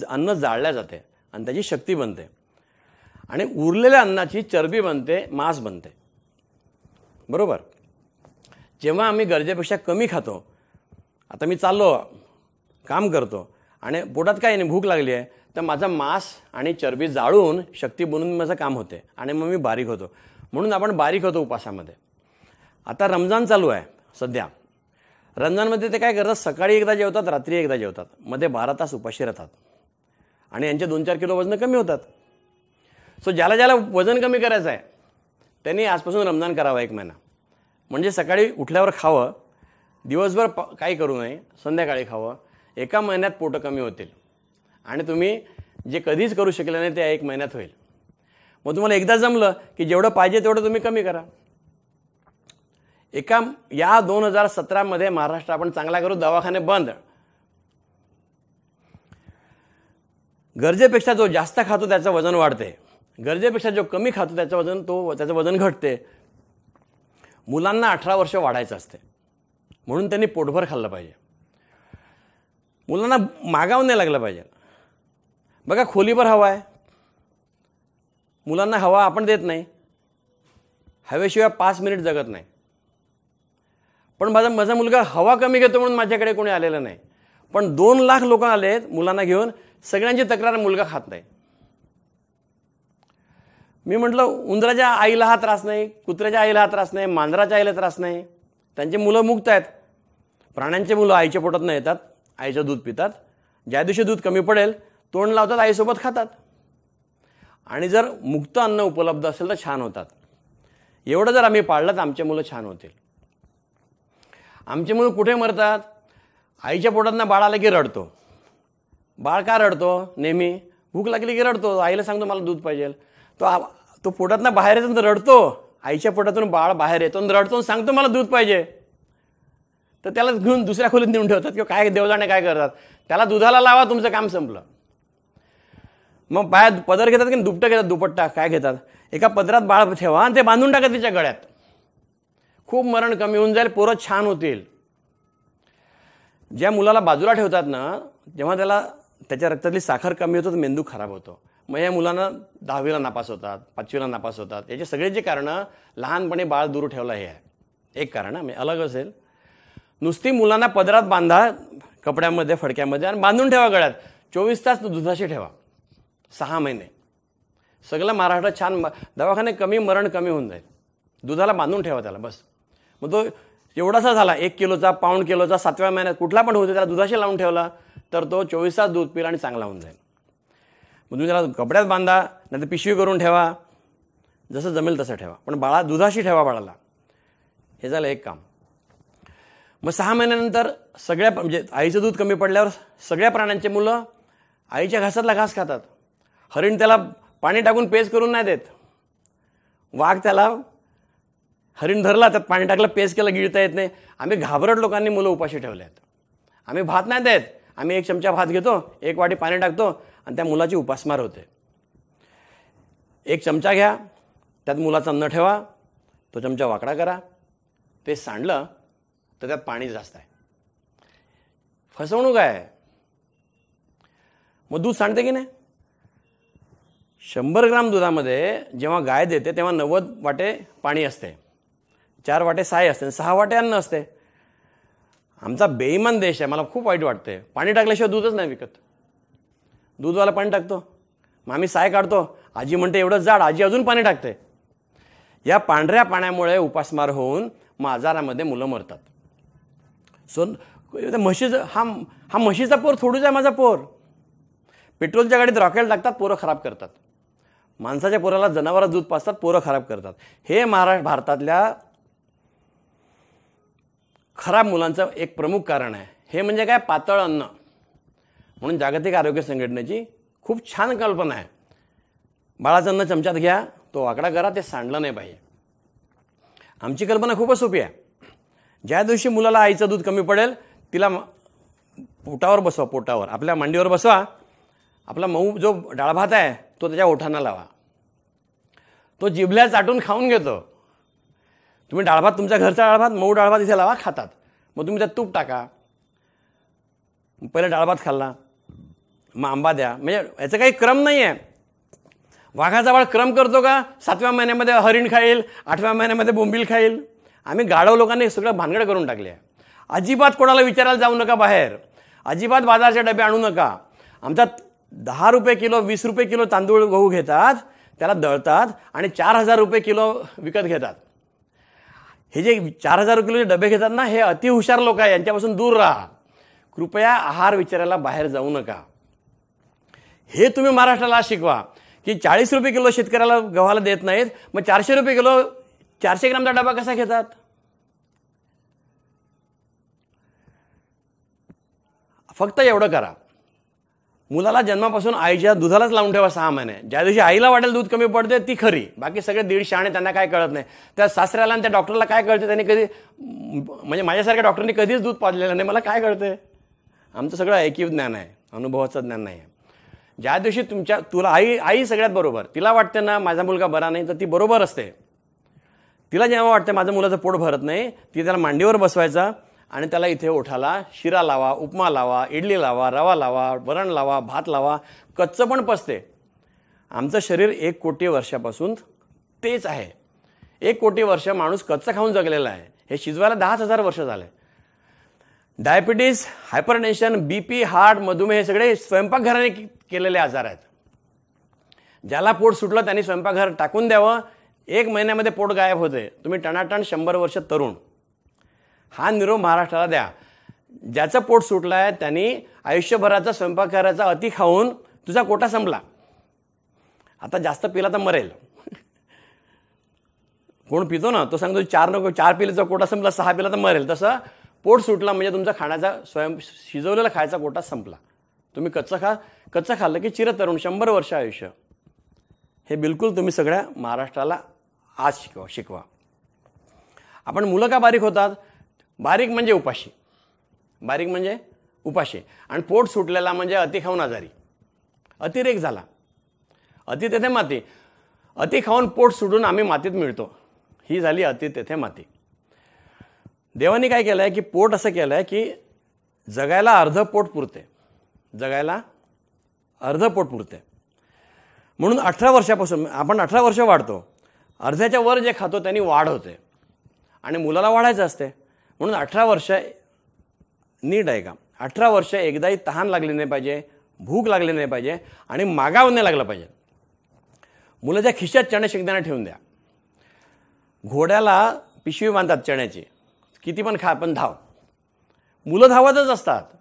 अन्न जाळल्या जाते आणि त्याची शक्ती बनते आणि उरलेल्या अन्नाची चरबी बनते मांस बनते बरोबर जेव्हा आम्ही गरजेपेक्षा कमी खातो आता मी चाललो काम करतो आणि पोटात काय नाही भूक लागली आहे तर माझा मांस आणि चरबी जाळून शक्ती बनून माझं काम होते आणि मग मी बारीक होतो म्हणून आपण बारीक होतो उपासामध्ये आता रमजान चालू आहे सध्या रमजानमध्ये ते काय करतात सकाळी एकदा जेवतात रात्री एकदा जेवतात मध्ये बारा तास उपाशी राहतात आणि यांचे दोन चार किलो वजन कमी होतात सो ज्याला ज्याला वजन कमी करायचं आहे त्यांनी आजपासून रमजान करावा एक महिना म्हणजे सकाळी उठल्यावर खावं दिवसभर प काही करू नये संध्याकाळी खावं एका महिन्यात पोटं कमी होतील आणि तुम्ही जे कधीच करू शकले नाही ते एक महिन्यात होईल मग तुम्हाला एकदा जमलं की जेवढं पाहिजे तेवढं तुम्ही कमी करा एका या दोन हजार सतरामध्ये महाराष्ट्र आपण चांगला करू दवाखाने बंद गरजेपेक्षा जो जास्त खातो त्याचं वजन वाढते गरजेपेक्षा जो कमी खातो त्याचं वजन तो त्याचं वजन घटते मुलांना अठरा वर्ष वाढायचं असते म्हणून त्यांनी पोटभर खाल्लं पाहिजे मुलांना मागावं नाही लागलं पाहिजे बघा खोलीभर हवा आहे मुलांना हवा आपण देत नाही हवेशिवाय पाच मिनिट जगत नाही पण माझा माझा मुलगा हवा कमी घेतो म्हणून माझ्याकडे कोणी आलेलं नाही पण दोन लाख लोक आले आहेत मुलांना घेऊन सगळ्यांची तक्रार मुलगा खात नाही मी म्हटलं उंदराच्या आईला हा त्रास नाही कुत्र्याच्या आईला हा त्रास नाही मांजराच्या आईला त्रास नाही त्यांचे मुलं मुक्त आहेत प्राण्यांचे मुलं आईच्या पोटात नाही येतात आईचं दूध पितात ज्या दिवशी दूध कमी पडेल तोंड लावतात आईसोबत खातात आणि जर मुक्त अन्न उपलब्ध असेल तर छान होतात एवढं जर आम्ही पाळलं तर आमचे मुलं छान होतील आमचे मुलं कुठे मरतात आईच्या पोटातना बाळ आलं की रडतो बाळ का रडतो नेहमी भूक लागली की रडतो आईला सांगतो मला दूध पाहिजे तो आ, तो पोटातनं बाहेर येतो रडतो आईच्या पोटातून बाळ बाहेर येतो आणि रडतो सांगतो मला दूध पाहिजे तर त्याला घेऊन दुसऱ्या खोलीत नेऊन ठेवतात किंवा काय देवजाणे काय करतात त्याला दुधाला लावा तुमचं काम संपलं मग बाहेर पदर घेतात की दुपटं घेतात दुपट्टा काय घेतात एका पदरात बाळ ठेवा आणि ते बांधून टाका तिच्या गळ्यात खूप मरण कमी होऊन जाईल पोरं छान होतील ज्या मुलाला बाजूला ठेवतात ना जेव्हा त्याला त्याच्या रक्तातली साखर कमी होतो तर मेंदू खराब होतो मग या मुलांना दहावीला नापास होतात पाचवीला नापास होतात याचे सगळे जे कारणं लहानपणी बाळ दूर ठेवला हे आहे एक कारण म्हणजे अलग असेल नुसती मुलांना पदरात बांधा कपड्यामध्ये फडक्यामध्ये आणि बांधून ठेवा गळ्यात चोवीस तास दुधाशी ठेवा सहा महिने सगळं महाराष्ट्रात छान दवाखाने कमी मरण कमी होऊन जाईल दुधाला बांधून ठेवा त्याला बस मग तो एवढासा झाला एक किलोचा पाऊण किलोचा सातव्या महिन्यात कुठला पण होतो त्याला दुधाशी लावून ठेवला तर तो चोवीस तास दूध पिला आणि चांगला होऊन जाईल मग तुम्ही त्याला कपड्यात बांधा नाही पिशवी करून ठेवा जसं जमेल तसं ठेवा पण बाळा दुधाशी ठेवा बाळाला हे झालं एक काम मग सहा महिन्यानंतर सगळ्या म्हणजे आईचं दूध कमी पडल्यावर सगळ्या प्राण्यांचे मुलं आईच्या घासातला घास खातात हरिण त्याला पाणी टाकून पेस करून नाही देत वाघ त्याला हरिण धरला त्यात पाणी टाकलं पेस केलं गिळता येत नाही आम्ही घाबरट लोकांनी मुलं उपाशी ठेवले आहेत आम्ही भात नाही देत आम्ही एक चमचा भात घेतो एक वाटी पाणी टाकतो आणि त्या मुलाची उपासमार होते एक चमचा घ्या त्यात मुलाचा अन्न ठेवा तो चमचा वाकडा करा ते सांडलं तर त्यात पाणी जास्त आहे फसवणूक आहे मग दूध सांडते की नाही शंभर ग्राम दुधामध्ये जेव्हा गाय देते तेव्हा नव्वद वाटे पाणी असते चार वाटे साय असते आणि सहा वाटे अन्न असते आमचा बेईमान देश आहे मला खूप वाईट वाटते पाणी टाकल्याशिवाय दूधच नाही विकत दूधवाला पाणी टाकतो मग आम्ही साय काढतो आजी म्हणते एवढं जाड आजी अजून पाणी टाकते या पांढऱ्या पाण्यामुळे उपासमार होऊन मग आजारामध्ये मुलं मरतात सो म्हशीचं हा हा म्हशीचा पोर थोडूच आहे माझा पोर पेट्रोलच्या गाडीत रॉकेल टाकतात पोरं खराब करतात माणसाच्या पोराला जनावरात दूध पाजतात पोरं खराब करतात हे महाराष्ट्र भारतातल्या खराब मुलांचं एक प्रमुख कारण आहे हे म्हणजे काय पातळ अन्न म्हणून जागतिक आरोग्य संघटनेची खूप छान कल्पना आहे बाळाचं अन्न चमच्यात घ्या तो आकडा करा ते सांडलं नाही पाहिजे आमची कल्पना खूपच सोपी आहे ज्या दिवशी मुलाला आईचं दूध कमी पडेल तिला पोटावर बसवा पोटावर आपल्या मांडीवर बसवा आपला मऊ जो डाळभात आहे तो त्याच्या ओठांना लावा तो जिभल्या चाटून खाऊन घेतो तुम्ही डाळभात तुमच्या घरचा डाळभात मऊ डाळभात इथे लावा खातात मग तुम्ही त्यात तूप टाका पहिले डाळभात खाल्ला मग आंबा द्या म्हणजे याचा काही क्रम नाही आहे वाघाजवळ क्रम करतो का सातव्या महिन्यामध्ये हरिण खाईल आठव्या महिन्यामध्ये बोंबील खाईल आम्ही गाढव लोकांनी सगळं भानगड करून टाकले आहे अजिबात कोणाला विचारायला जाऊ नका बाहेर अजिबात बाजारचे डबे आणू नका आमचा दहा रुपये किलो वीस रुपये किलो तांदूळ गहू घेतात त्याला दळतात आणि चार हजार रुपये किलो विकत घेतात हे जे चार हजार किलोचे डबे घेतात ना हे अतिहुशार लोक आहे यांच्यापासून दूर राहा कृपया आहार विचारायला बाहेर जाऊ नका हे तुम्ही महाराष्ट्राला शिकवा की चाळीस रुपये किलो शेतकऱ्याला गव्हाला देत नाहीत मग चारशे रुपये किलो चारशे ग्रामचा डबा कसा घेतात फक्त एवढं करा मुलाला जन्मापासून आईच्या दुधालाच लावून ठेवा सहा महिने ज्या दिवशी आईला वाटेल दूध कमी पडते ती खरी बाकी सगळे दीड शहाणे त्यांना काय कळत नाही त्या सासऱ्याला आणि त्या डॉक्टरला काय कळते त्यांनी कधी म्हणजे माझ्यासारख्या डॉक्टरने कधीच दूध पाजलेलं नाही मला काय कळते आमचं सगळं ऐकीव ज्ञान आहे अनुभवाचं ज्ञान नाही आहे ज्या दिवशी तुमच्या तुला आई आई सगळ्यात बरोबर तिला वाटते ना माझा मुलगा बरा नाही तर ती बरोबर असते तिला जेव्हा वाटते माझं मुलाचं पोट भरत नाही ती त्याला मांडीवर बसवायचा आणि त्याला इथे ओठाला शिरा लावा उपमा लावा इडली लावा रवा लावा वरण लावा भात लावा कच्चं पण पसते आमचं शरीर एक कोटी वर्षापासून तेच आहे एक कोटी वर्ष माणूस कच्चं खाऊन जगलेला आहे हे शिजवायला दहाच हजार वर्ष झालं diabetes hypertension B P heart मधुमेह हे सगळे स्वयंपाकघराने केलेले आजार आहेत ज्याला पोट सुटलं त्यांनी स्वयंपाकघर टाकून द्यावं एक महिन्यामध्ये पोट गायब होते तुम्ही टणाटण शंभर वर्ष तरुण हा निरोप महाराष्ट्राला द्या ज्याचं पोट सुटलं आहे त्यांनी आयुष्यभराचा स्वयंपाक करायचा अति खाऊन तुझा कोटा संपला आता जास्त पिला तर मरेल कोण पितो ना तो सांगतो चार नको चार पिलेचा कोटा संपला सहा पिला तर मरेल तसं पोट सुटला म्हणजे तुमचा खाण्याचा स्वयं शिजवलेला खायचा कोटा संपला तुम्ही कच्चं खा कच्चं खाल्लं की चिरतरुण शंभर वर्ष आयुष्य हे बिलकुल तुम्ही सगळ्या महाराष्ट्राला आज शिकवा शिकवा आपण मुलं का बारीक होतात बारीक म्हणजे उपाशी बारीक म्हणजे उपाशी आणि पोट सुटलेला म्हणजे अति खाऊन आजारी अतिरेक झाला अति तेथे माती अति खाऊन पोट सुटून आम्ही मातीत मिळतो ही झाली अति तेथे माती देवानी काय केलं आहे की पोट असं केलं आहे की जगायला अर्ध पोट पुरते जगायला अर्ध पोट पुरते म्हणून अठरा वर्षापासून आपण अठरा वर्ष वाढतो अर्ध्याच्या वर जे खातो त्यांनी वाढ होते आणि मुलाला वाढायचं असते म्हणून अठरा वर्ष नीट आहे का अठरा वर्ष एकदाही तहान लागली नाही पाहिजे भूक लागली नाही पाहिजे आणि मागाव नाही लागलं पाहिजे मुलाच्या खिशात चणे शिकताना ठेवून द्या घोड्याला पिशवी बांधतात चण्याची किती पण खा पण धाव मुलं धावतच असतात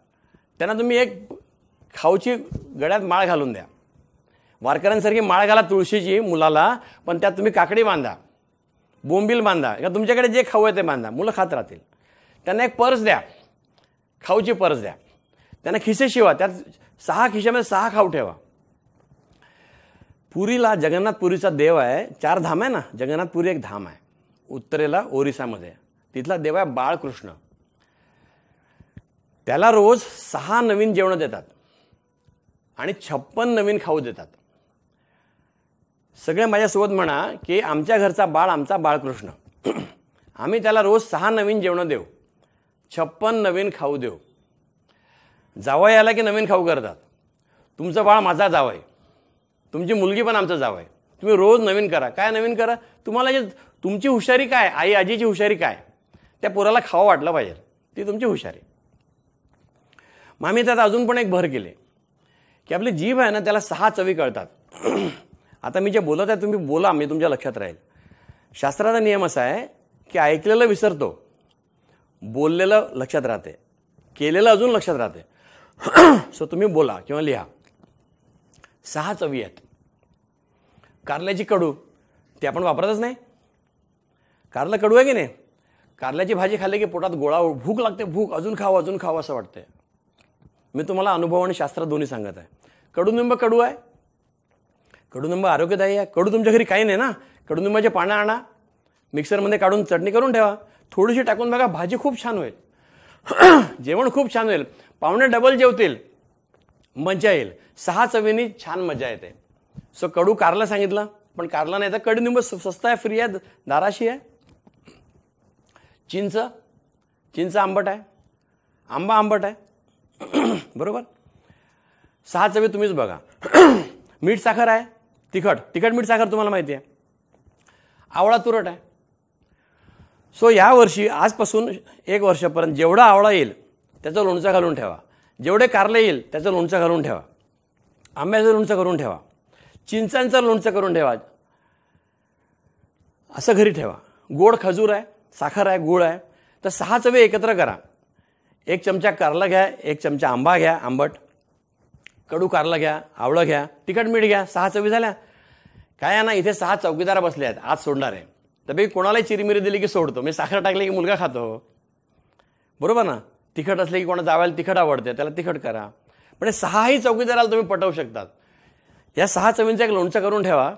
त्यांना तुम्ही एक खाऊची गळ्यात माळ घालून द्या वारकऱ्यांसारखी माळ घाला तुळशीची मुलाला पण त्यात तुम्ही काकडी बांधा बोंबील बांधा किंवा तुमच्याकडे जे खाऊ आहे ते बांधा मुलं खात राहतील त्यांना एक पर्स द्या खाऊची पर्स द्या त्यांना खिसे शिवा त्यात सहा खिशामध्ये म्हणजे सहा खाऊ ठेवा पुरीला जगन्नाथ पुरीचा देव आहे चार धाम आहे ना जगन्नाथ पुरी एक धाम आहे उत्तरेला ओरिसामध्ये तिथला देव आहे बाळकृष्ण त्याला रोज सहा नवीन जेवणं देतात आणि छप्पन नवीन खाऊ देतात सगळे माझ्यासोबत म्हणा की आमच्या घरचा बाळ आमचा बाळकृष्ण आम्ही त्याला रोज सहा नवीन जेवणं देऊ छप्पन नवीन खाऊ देऊ जावई आला की नवीन खाऊ करतात तुमचं बाळ माझा जावं आहे तुमची मुलगी पण आमचं जावं आहे तुम्ही रोज नवीन करा काय नवीन करा तुम्हाला जे तुमची हुशारी काय आई आजीची हुशारी काय त्या पोराला खावं वाटलं पाहिजे ती तुमची हुशारी मग आम्ही त्यात अजून पण एक भर केले की आपली जीभ आहे ना त्याला सहा चवी कळतात आता मी जे बोलत आहे तुम्ही बोला मी तुमच्या लक्षात राहील शास्त्राचा नियम असा आहे की ऐकलेलं विसरतो बोललेलं लक्षात राहते केलेलं अजून लक्षात राहते सो तुम्ही बोला किंवा लिहा सहा चवी आहेत कारल्याची कडू ते आपण वापरतच नाही कारलं कडू आहे की नाही कारल्याची भाजी खाल्ली की पोटात गोळा भूक लागते भूक अजून खावं अजून खावं असं वाटते मी तुम्हाला अनुभव आणि शास्त्र दोन्ही सांगत आहे कडुनिंब कडू आहे कडुनिंब आरोग्यदायी आहे कडू तुमच्या घरी काही नाही ना कडुनिंबाचे पानं आणा मिक्सरमध्ये काढून चटणी करून ठेवा थोडीशी टाकून बघा भाजी खूप छान होईल जेवण खूप छान होईल पाहुणे डबल जेवतील मजा येईल सहा चवीनी छान मजा येते सो कडू कारला सांगितलं पण कारला नाही तर कडू स्वस्त आहे फ्री आहे दाराशी आहे चिंच चिंच आंबट आहे आंबा आंबट आहे बरोबर सहा चवी तुम्हीच बघा मीठ साखर आहे तिखट तिखट मीठ साखर तुम्हाला माहिती आहे आवळा तुरट आहे सो यावर्षी आजपासून एक वर्षापर्यंत जेवढा आवळा येईल त्याचं लोणचं घालून ठेवा जेवढे कारले येईल त्याचं लोणचं घालून ठेवा आंब्याचं लोणचं करून ठेवा चिंचांचं लोणचं करून ठेवा असं घरी ठेवा गोड खजूर आहे साखर आहे गूळ आहे तर सहा चवे एकत्र करा एक चमचा कारला घ्या एक चमचा आंबा घ्या आंबट कडू कारला घ्या आवळं घ्या तिखट मीठ घ्या सहा चवी झाल्या काय ना इथे सहा चौकीदार बसले आहेत आज सोडणार आहे त्यापैकी कोणालाही चिरमिरी दिली की सोडतो मी साखर टाकली की मुलगा खातो बरोबर ना तिखट असले की कोणा जावायला तिखट आवडते त्याला तिखट करा पण हे सहाही चौकीदाराला तुम्ही पटवू शकतात या सहा चवींचा एक लोणचं करून ठेवा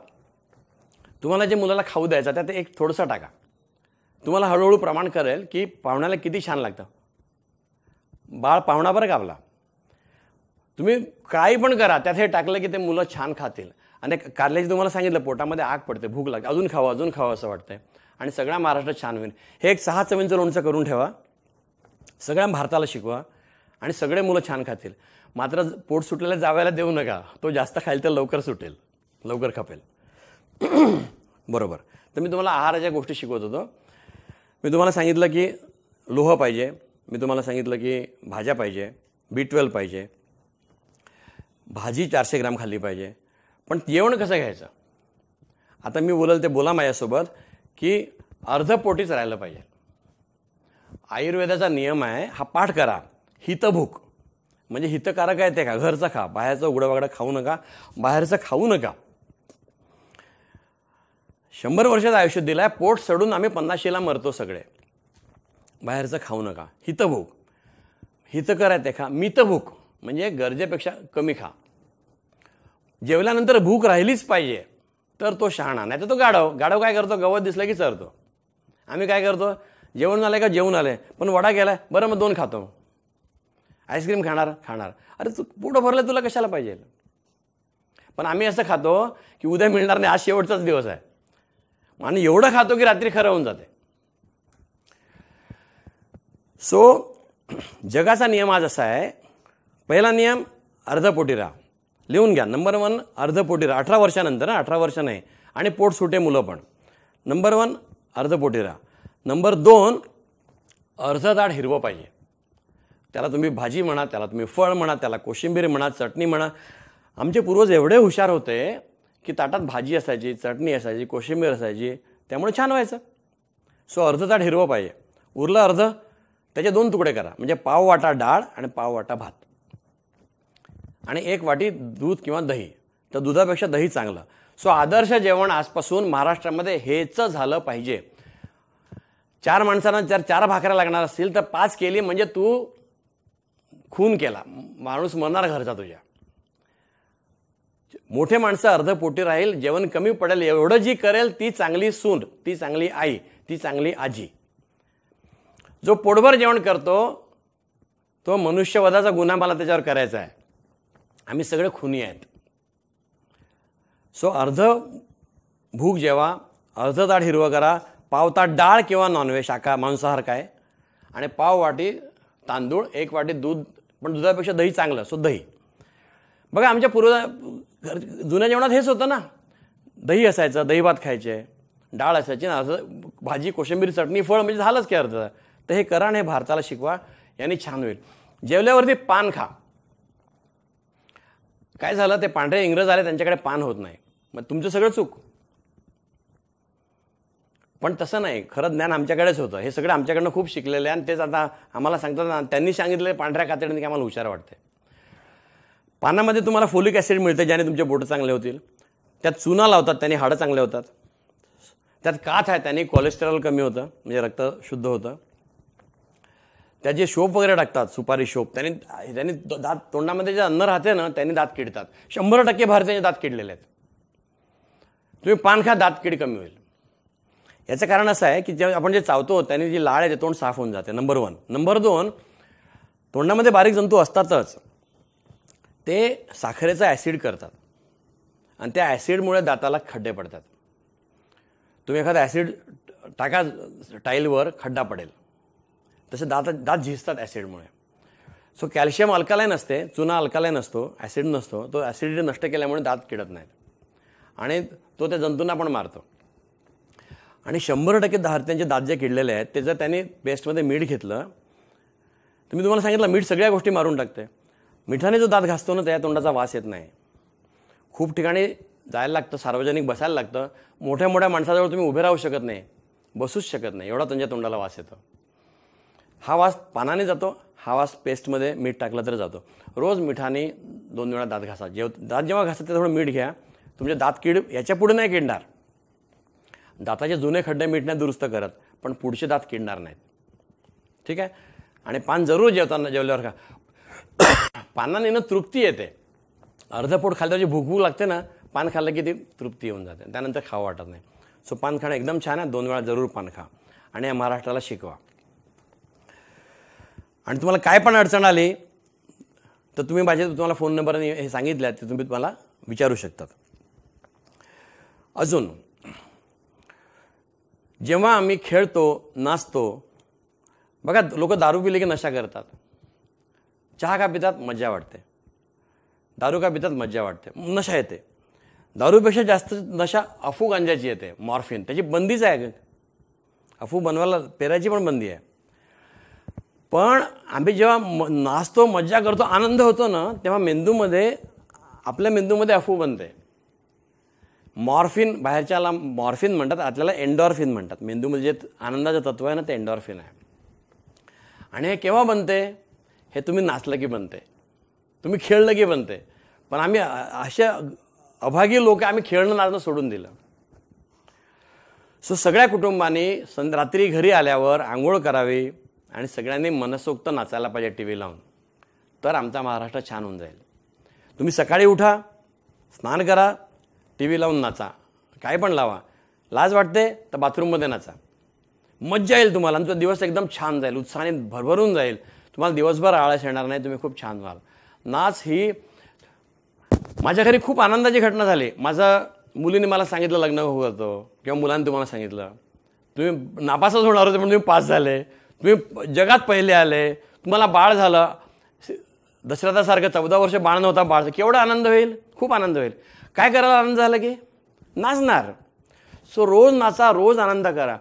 तुम्हाला जे मुलाला खाऊ द्यायचा त्यात एक थोडंसं टाका तुम्हाला हळूहळू प्रमाण करेल की पाहुण्याला किती छान लागतं बाळ पाहुणा बरं का आपला तुम्ही काही पण करा त्यात हे टाकलं की ते मुलं छान खातील आणि कारल्याची तुम्हाला सांगितलं पोटामध्ये आग पडते भूक लागते अजून खावं अजून खावं असं वाटतंय आणि सगळ्या महाराष्ट्रात छान होईल हे एक सहा चवींचं लोणचं करून ठेवा सगळ्या भारताला शिकवा आणि सगळे मुलं छान खातील मात्र पोट सुटलेल्या जावायला देऊ नका तो जास्त खाईल तर लवकर सुटेल लवकर खापेल बरोबर तर मी तुम्हाला आहाराच्या गोष्टी शिकवत होतो मी तुम्हाला सांगितलं की लोह पाहिजे मी तुम्हाला सांगितलं की भाज्या पाहिजे बी ट्वेल्व पाहिजे भाजी चारशे ग्राम खाल्ली पाहिजे पण जेवण कसं घ्यायचं आता मी बोलल ते बोला माझ्यासोबत की अर्धपोटीच राहिलं पाहिजे आयुर्वेदाचा नियम आहे हा पाठ करा हितभूक म्हणजे हितकारक आहे ते का घरचं खा बाहेरचं उघडं खाऊ नका बाहेरचं खाऊ नका शंभर वर्षाचं आयुष्य दिलं आहे पोट सडून आम्ही पन्नाशीला मरतो सगळे बाहेरचं खाऊ नका हितभूक हितकर आहे ते खा मितभूक म्हणजे गरजेपेक्षा कमी खा जेवल्यानंतर भूक राहिलीच पाहिजे तर तो शहाणा नाही तर तो गाढव गाढव काय करतो गवत दिसलं की चरतो आम्ही काय करतो जेवण झालं का जेवण आले पण वडा केला बरं मग दोन खातो आईस्क्रीम खाणार खाणार अरे तू पोटं भरलं तुला कशाला पाहिजे पण आम्ही असं खातो की उद्या मिळणार नाही आज शेवटचाच दिवस आहे आणि एवढं खातो की रात्री खरं होऊन जाते सो जगाचा नियम आज असा आहे पहिला नियम अर्धपोटी राहा लिहून घ्या नंबर वन अर्धपोटीरा अठरा वर्षानंतर ना अठरा वर्ष नाही आणि पोट सुटे मुलं पण नंबर वन अर्धपोटीरा नंबर दोन अर्ध हिरवं पाहिजे त्याला तुम्ही भाजी म्हणा त्याला तुम्ही फळ म्हणा त्याला कोशिंबीर म्हणा चटणी म्हणा आमचे पूर्वज एवढे हुशार होते की ताटात भाजी असायची चटणी असायची कोशिंबीर असायची त्यामुळे छान व्हायचं सो अर्ध हिरवं पाहिजे उरलं अर्ध त्याचे दोन तुकडे करा म्हणजे पाव वाटा डाळ आणि पाव वाटा भात आणि एक वाटी दूध किंवा दही तर दुधापेक्षा दही चांगलं सो आदर्श जेवण आजपासून महाराष्ट्रामध्ये हेच झालं पाहिजे चार माणसांना जर चार भाकऱ्या लागणार असतील तर पाच केली म्हणजे तू खून केला माणूस मरणार घरचा तुझ्या मोठे माणसं अर्ध पोटी राहील जेवण कमी पडेल एवढं जी करेल ती चांगली सून ती चांगली आई ती चांगली आजी जो पोटभर जेवण करतो तो मनुष्यवधाचा गुन्हा मला त्याच्यावर करायचा आहे आम्ही सगळे खुनी आहेत सो अर्ध भूक जेवा अर्ध ताट हिरवं करा पाव ताट डाळ किंवा नॉनव्हेज शाका मांसाहार काय आणि पाव वाटी तांदूळ एक वाटी दूध पण दुधापेक्षा दही चांगलं सो दही बघा आमच्या पूर्व जुन्या जेवणात हेच होतं ना दही असायचं दही भात खायचे डाळ असायची ना असं भाजी कोशिंबीर चटणी फळ म्हणजे झालंच की अर्थ तर हे करा आणि हे भारताला शिकवा यांनी छान होईल जेवल्यावरती पान खा काय झालं ते पांढरे इंग्रज आले त्यांच्याकडे पान होत नाही मग तुमचं सगळं चूक पण तसं नाही खरं ज्ञान आमच्याकडेच होतं हे सगळं आमच्याकडनं खूप शिकलेलं आहे आणि तेच आता आम्हाला सांगतात त्यांनी सांगितलेले पांढऱ्या कातडीने की आम्हाला हुशार वाटते पानामध्ये तुम्हाला फोलिक ॲसिड मिळते ज्याने तुमचे बोट चांगले होतील त्यात चुना लावतात त्याने हाडं चांगले होतात त्यात काथ आहे त्याने कोलेस्ट्रॉल कमी होतं म्हणजे रक्त शुद्ध होतं त्याचे शोप वगैरे टाकतात सुपारी शोप त्यांनी त्याने दात तोंडामध्ये जे अन्न राहते ना त्याने दात किडतात शंभर टक्के भारतीयांचे दात किडलेले आहेत तुम्ही पान खा दात किड कमी होईल याचं कारण असं आहे की जे आपण जे चावतो त्याने जी लाळ आहे ते तोंड साफ होऊन जाते नंबर वन नंबर दोन तोंडामध्ये बारीक जंतू असतातच ते साखरेचा ॲसिड करतात आणि त्या ॲसिडमुळे दाताला खड्डे पडतात तुम्ही एखादा ॲसिड टाका टाईलवर खड्डा पडेल तसे दात दात झिजतात ॲसिडमुळे सो कॅल्शियम अल्कालाईन असते चुना अल्कालाईन असतो ॲसिड नसतो तो ॲसिडिटी नष्ट केल्यामुळे दात किडत नाहीत आणि तो त्या जंतूंना पण मारतो आणि शंभर टक्के त्यांचे दात जे किडलेले आहेत ते जर त्यांनी बेस्टमध्ये मीठ घेतलं तर मी तुम्हाला सांगितलं मीठ सगळ्या गोष्टी मारून टाकते मिठाने जो दात घासतो ना त्या तोंडाचा वास येत नाही खूप ठिकाणी जायला लागतं सार्वजनिक बसायला लागतं मोठ्या मोठ्या माणसाजवळ तुम्ही उभे राहू शकत नाही बसूच शकत नाही एवढा त्यांच्या तोंडाला वास येतो हा वास पानाने जातो हा वास पेस्टमध्ये मीठ टाकलं तर जातो रोज मिठाने दोन वेळा दात घासा जेव दात जेव्हा घासा ते थोडं मीठ घ्या तुमचे दात किड याच्या पुढे नाही किडणार दाताचे जुने खड्डे मीठ नाही दुरुस्त करत पण पुढचे दात किडणार नाहीत ठीक आहे आणि पान जरूर जेवताना जेवल्यावर का पानाने ना तृप्ती येते अर्ध पोट खाल्ल्यावर जी भूक लागते ना पान खाल्लं की ती तृप्ती येऊन जाते त्यानंतर खावं वाटत नाही सो पान खाणं एकदम छान आहे दोन वेळा जरूर पान खा आणि या महाराष्ट्राला शिकवा आणि तुम्हाला काय पण अडचण आली तर तुम्ही माझ्या तुम्हाला फोन नंबर हे सांगितले ते तुम्ही तुम्हाला विचारू शकतात अजून जेव्हा आम्ही खेळतो नाचतो बघा लोक दारू पिले की नशा करतात चहा का पितात मजा वाटते दारू का पितात मजा वाटते नशा येते दारूपेक्षा जास्त नशा अफू गांजाची येते मॉर्फिन त्याची बंदीच आहे अफू बनवायला पेरायची पण बंदी आहे पण आम्ही जेव्हा म नाचतो मज्जा करतो आनंद होतो ना तेव्हा मेंदूमध्ये आपल्या मेंदूमध्ये अफू बनते मॉर्फिन बाहेरच्याला मॉर्फिन म्हणतात आपल्याला एन्डॉर्फिन म्हणतात मेंदूमध्ये जे आनंदाचं तत्व आहे ना ते एन्डॉर्फिन आहे आणि हे केव्हा बनते हे तुम्ही नाचलं की बनते तुम्ही खेळलं की बनते पण आम्ही अशा अभागी लोक आम्ही खेळणं नाचणं सोडून दिलं सो सगळ्या कुटुंबांनी सं रात्री घरी आल्यावर आंघोळ करावी आणि सगळ्यांनी मनसोक्त नाचायला पाहिजे टी व्ही लावून तर आमचा महाराष्ट्र छान होऊन जाईल तुम्ही सकाळी उठा स्नान करा टी व्ही लावून नाचा काय पण लावा लाज वाटते तर बाथरूममध्ये नाचा मज्जा येईल तुम्हाला आमचा दिवस एकदम छान जाईल उत्साहाने भरभरून जाईल तुम्हाला दिवसभर आळस येणार नाही तुम्ही खूप छान व्हाल नाच ही माझ्या घरी खूप आनंदाची घटना झाली माझा मुलीने मला सांगितलं लग्न होतं किंवा मुलांनी तुम्हाला सांगितलं तुम्ही नापासच होणार होते पण तुम्ही पास झाले तुम्ही जगात पहिले आले तुम्हाला बाळ झालं दशरथासारखं चौदा वर्ष बाळ नव्हता बाळ केवढा आनंद होईल खूप आनंद होईल काय करायला आनंद झाला की नाचणार सो रोज नाचा रोज आनंद करा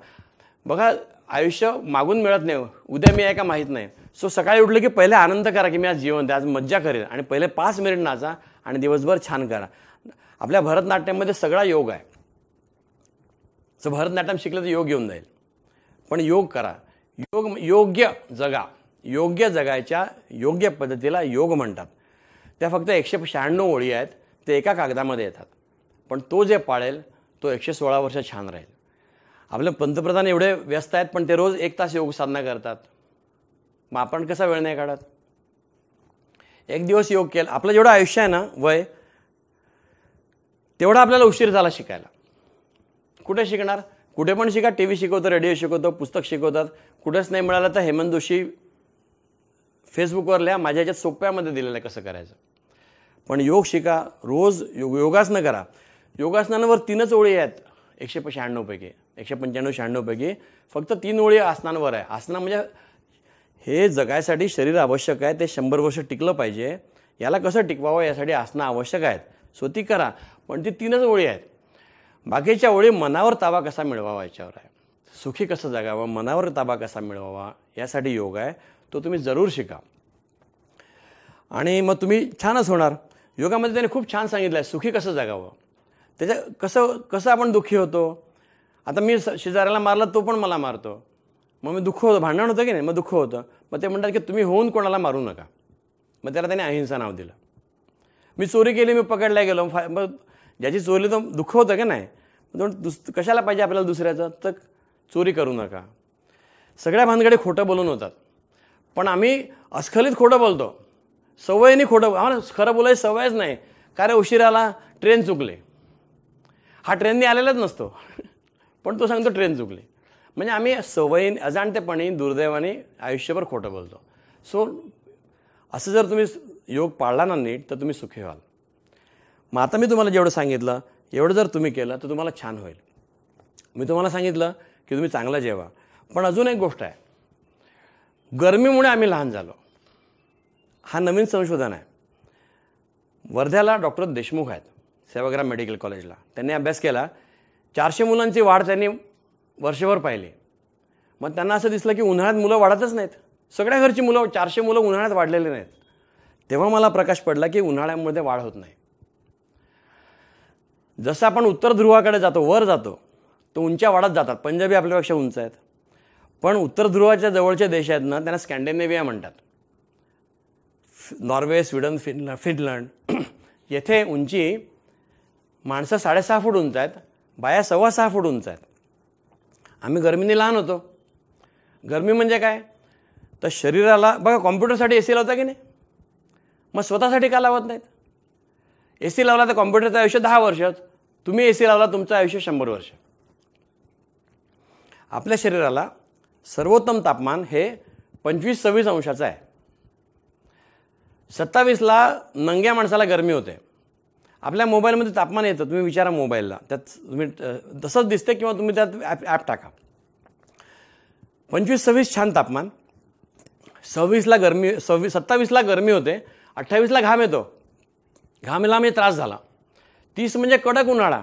बघा आयुष्य मागून मिळत नाही हो. उद्या मी आहे का माहीत नाही सो सकाळी उठलं की पहिले आनंद करा की मी आज जिवंत आज मज्जा करेल आणि पहिले पाच मिनिट नाचा आणि दिवसभर छान करा आपल्या भरतनाट्यममध्ये सगळा योग आहे सो भरतनाट्यम शिकलं तर योग येऊन जाईल पण योग करा योग योग्य जगा योग्य जगायच्या योग्य पद्धतीला योग म्हणतात त्या फक्त एकशे शहाण्णव ओळी आहेत ते एका कागदामध्ये येतात पण तो जे पाळेल तो एकशे सोळा वर्ष छान राहील आपले पंतप्रधान एवढे व्यस्त आहेत पण ते रोज एक तास योग साधना करतात मग आपण कसा वेळ नाही काढत एक दिवस योग केला आपलं जेवढं आयुष्य आहे ना वय तेवढा आपल्याला उशीर झाला शिकायला कुठे शिकणार कुठे पण शिका टी व्ही शिकवतो रेडिओ शिकवतो पुस्तक शिकवतात कुठेच नाही मिळालं तर हेमंत जोशी फेसबुकवरल्या माझ्या ह्याच्यात सोप्यामध्ये दिलेलं आहे कसं करायचं पण योग शिका रोज योग योगासनं करा योगासनांवर तीनच ओळी आहेत एकशे शहाण्णवपैकी एकशे पंच्याण्णव शहाण्णवपैकी फक्त तीन ओळी आसनांवर आहे आसनं म्हणजे हे जगायसाठी शरीर आवश्यक आहे ते शंभर वर्ष टिकलं पाहिजे याला कसं टिकवावं यासाठी आसनं आवश्यक आहेत सो ती करा पण ती तीनच ओळी आहेत बाकीच्या ओळी मनावर ताबा कसा मिळवावा याच्यावर आहे सुखी कसं जगावं मनावर ताबा कसा मिळवावा यासाठी योग आहे तो तुम्ही जरूर शिका आणि मग तुम्ही छानच होणार योगामध्ये त्याने खूप छान सांगितलं आहे सुखी कसं जगावं त्याच्या कसं कसं आपण दुःखी होतो आता मी शेजाऱ्याला मारला तो पण मला मारतो मग मी दुःख होतं भांडण होतं की नाही मग दुःख होतं मग ते म्हणतात की तुम्ही होऊन कोणाला मारू नका मग त्याला त्याने अहिंसा नाव दिलं मी चोरी केली मी पकडला गेलो फाय मग ज्याची चोरी तर दुःख होतं का नाही पण दुस कशाला पाहिजे आपल्याला दुसऱ्याचं तर चोरी करू नका सगळ्या भानगडे खोटं बोलून होतात पण आम्ही अस्खलित खोटं बोलतो सवयीने खोटं आम्हाला खरं बोलायची सवयच नाही कारण उशिराला ट्रेन चुकले हा ट्रेनने आलेलाच नसतो पण तो सांगतो ट्रेन चुकली म्हणजे आम्ही सवयी अजाणतेपणी दुर्दैवाने आयुष्यभर खोटं बोलतो सो असं जर तुम्ही योग पाळला ना नीट तर तुम्ही सुखी व्हाल मग आता मी तुम्हाला जेवढं सांगितलं एवढं जर तुम्ही केलं तर तुम्हाला छान होईल मी तुम्हाला सांगितलं की तुम्ही चांगला जेवा पण अजून एक गोष्ट आहे गरमीमुळे आम्ही लहान झालो हा नवीन संशोधन आहे वर्ध्याला डॉक्टर देशमुख आहेत सेवाग्राम मेडिकल कॉलेजला त्यांनी अभ्यास केला चारशे मुलांची वाढ त्यांनी वर्षभर पाहिली मग त्यांना असं दिसलं की उन्हाळ्यात मुलं वाढतच नाहीत सगळ्या घरची मुलं चारशे मुलं उन्हाळ्यात वाढलेली नाहीत तेव्हा मला प्रकाश पडला की उन्हाळ्यामध्ये वाढ होत नाही जसं आपण उत्तर ध्रुवाकडे जातो वर जातो तो उंच्या वाढत जातात पंजाबी आपल्यापेक्षा उंच आहेत पण उत्तर ध्रुवाच्या जवळचे देश आहेत ना त्यांना स्कॅन्डेनेविया म्हणतात नॉर्वे स्वीडन फिन फिनलंड येथे उंची माणसं साडेसहा फूट उंच आहेत बाया सव्वा सहा फूट उंच आहेत आम्ही गरमीने लहान होतो गरमी म्हणजे काय तर शरीराला बघा कॉम्प्युटरसाठी ए सी लावता की नाही मग स्वतःसाठी का लावत नाहीत ए सी लावला तर कॉम्प्युटरचं आयुष्य दहा वर्षच तुम्ही ए सी लावला तुमचं आयुष्य शंभर वर्ष आपल्या शरीराला सर्वोत्तम तापमान हे पंचवीस सव्वीस अंशाचं आहे सत्तावीसला नंग्या माणसाला गरमी होते आपल्या मोबाईलमध्ये तापमान येतं तुम्ही विचारा मोबाईलला त्यात तुम्ही तसंच दिसते किंवा तुम्ही त्यात ॲप ॲप टाका पंचवीस सव्वीस छान तापमान सव्वीसला गरमी सव्वीस सत्तावीसला गरमी होते अठ्ठावीसला घाम येतो घामेलामे त्रास झाला तीस म्हणजे कडक उन्हाळा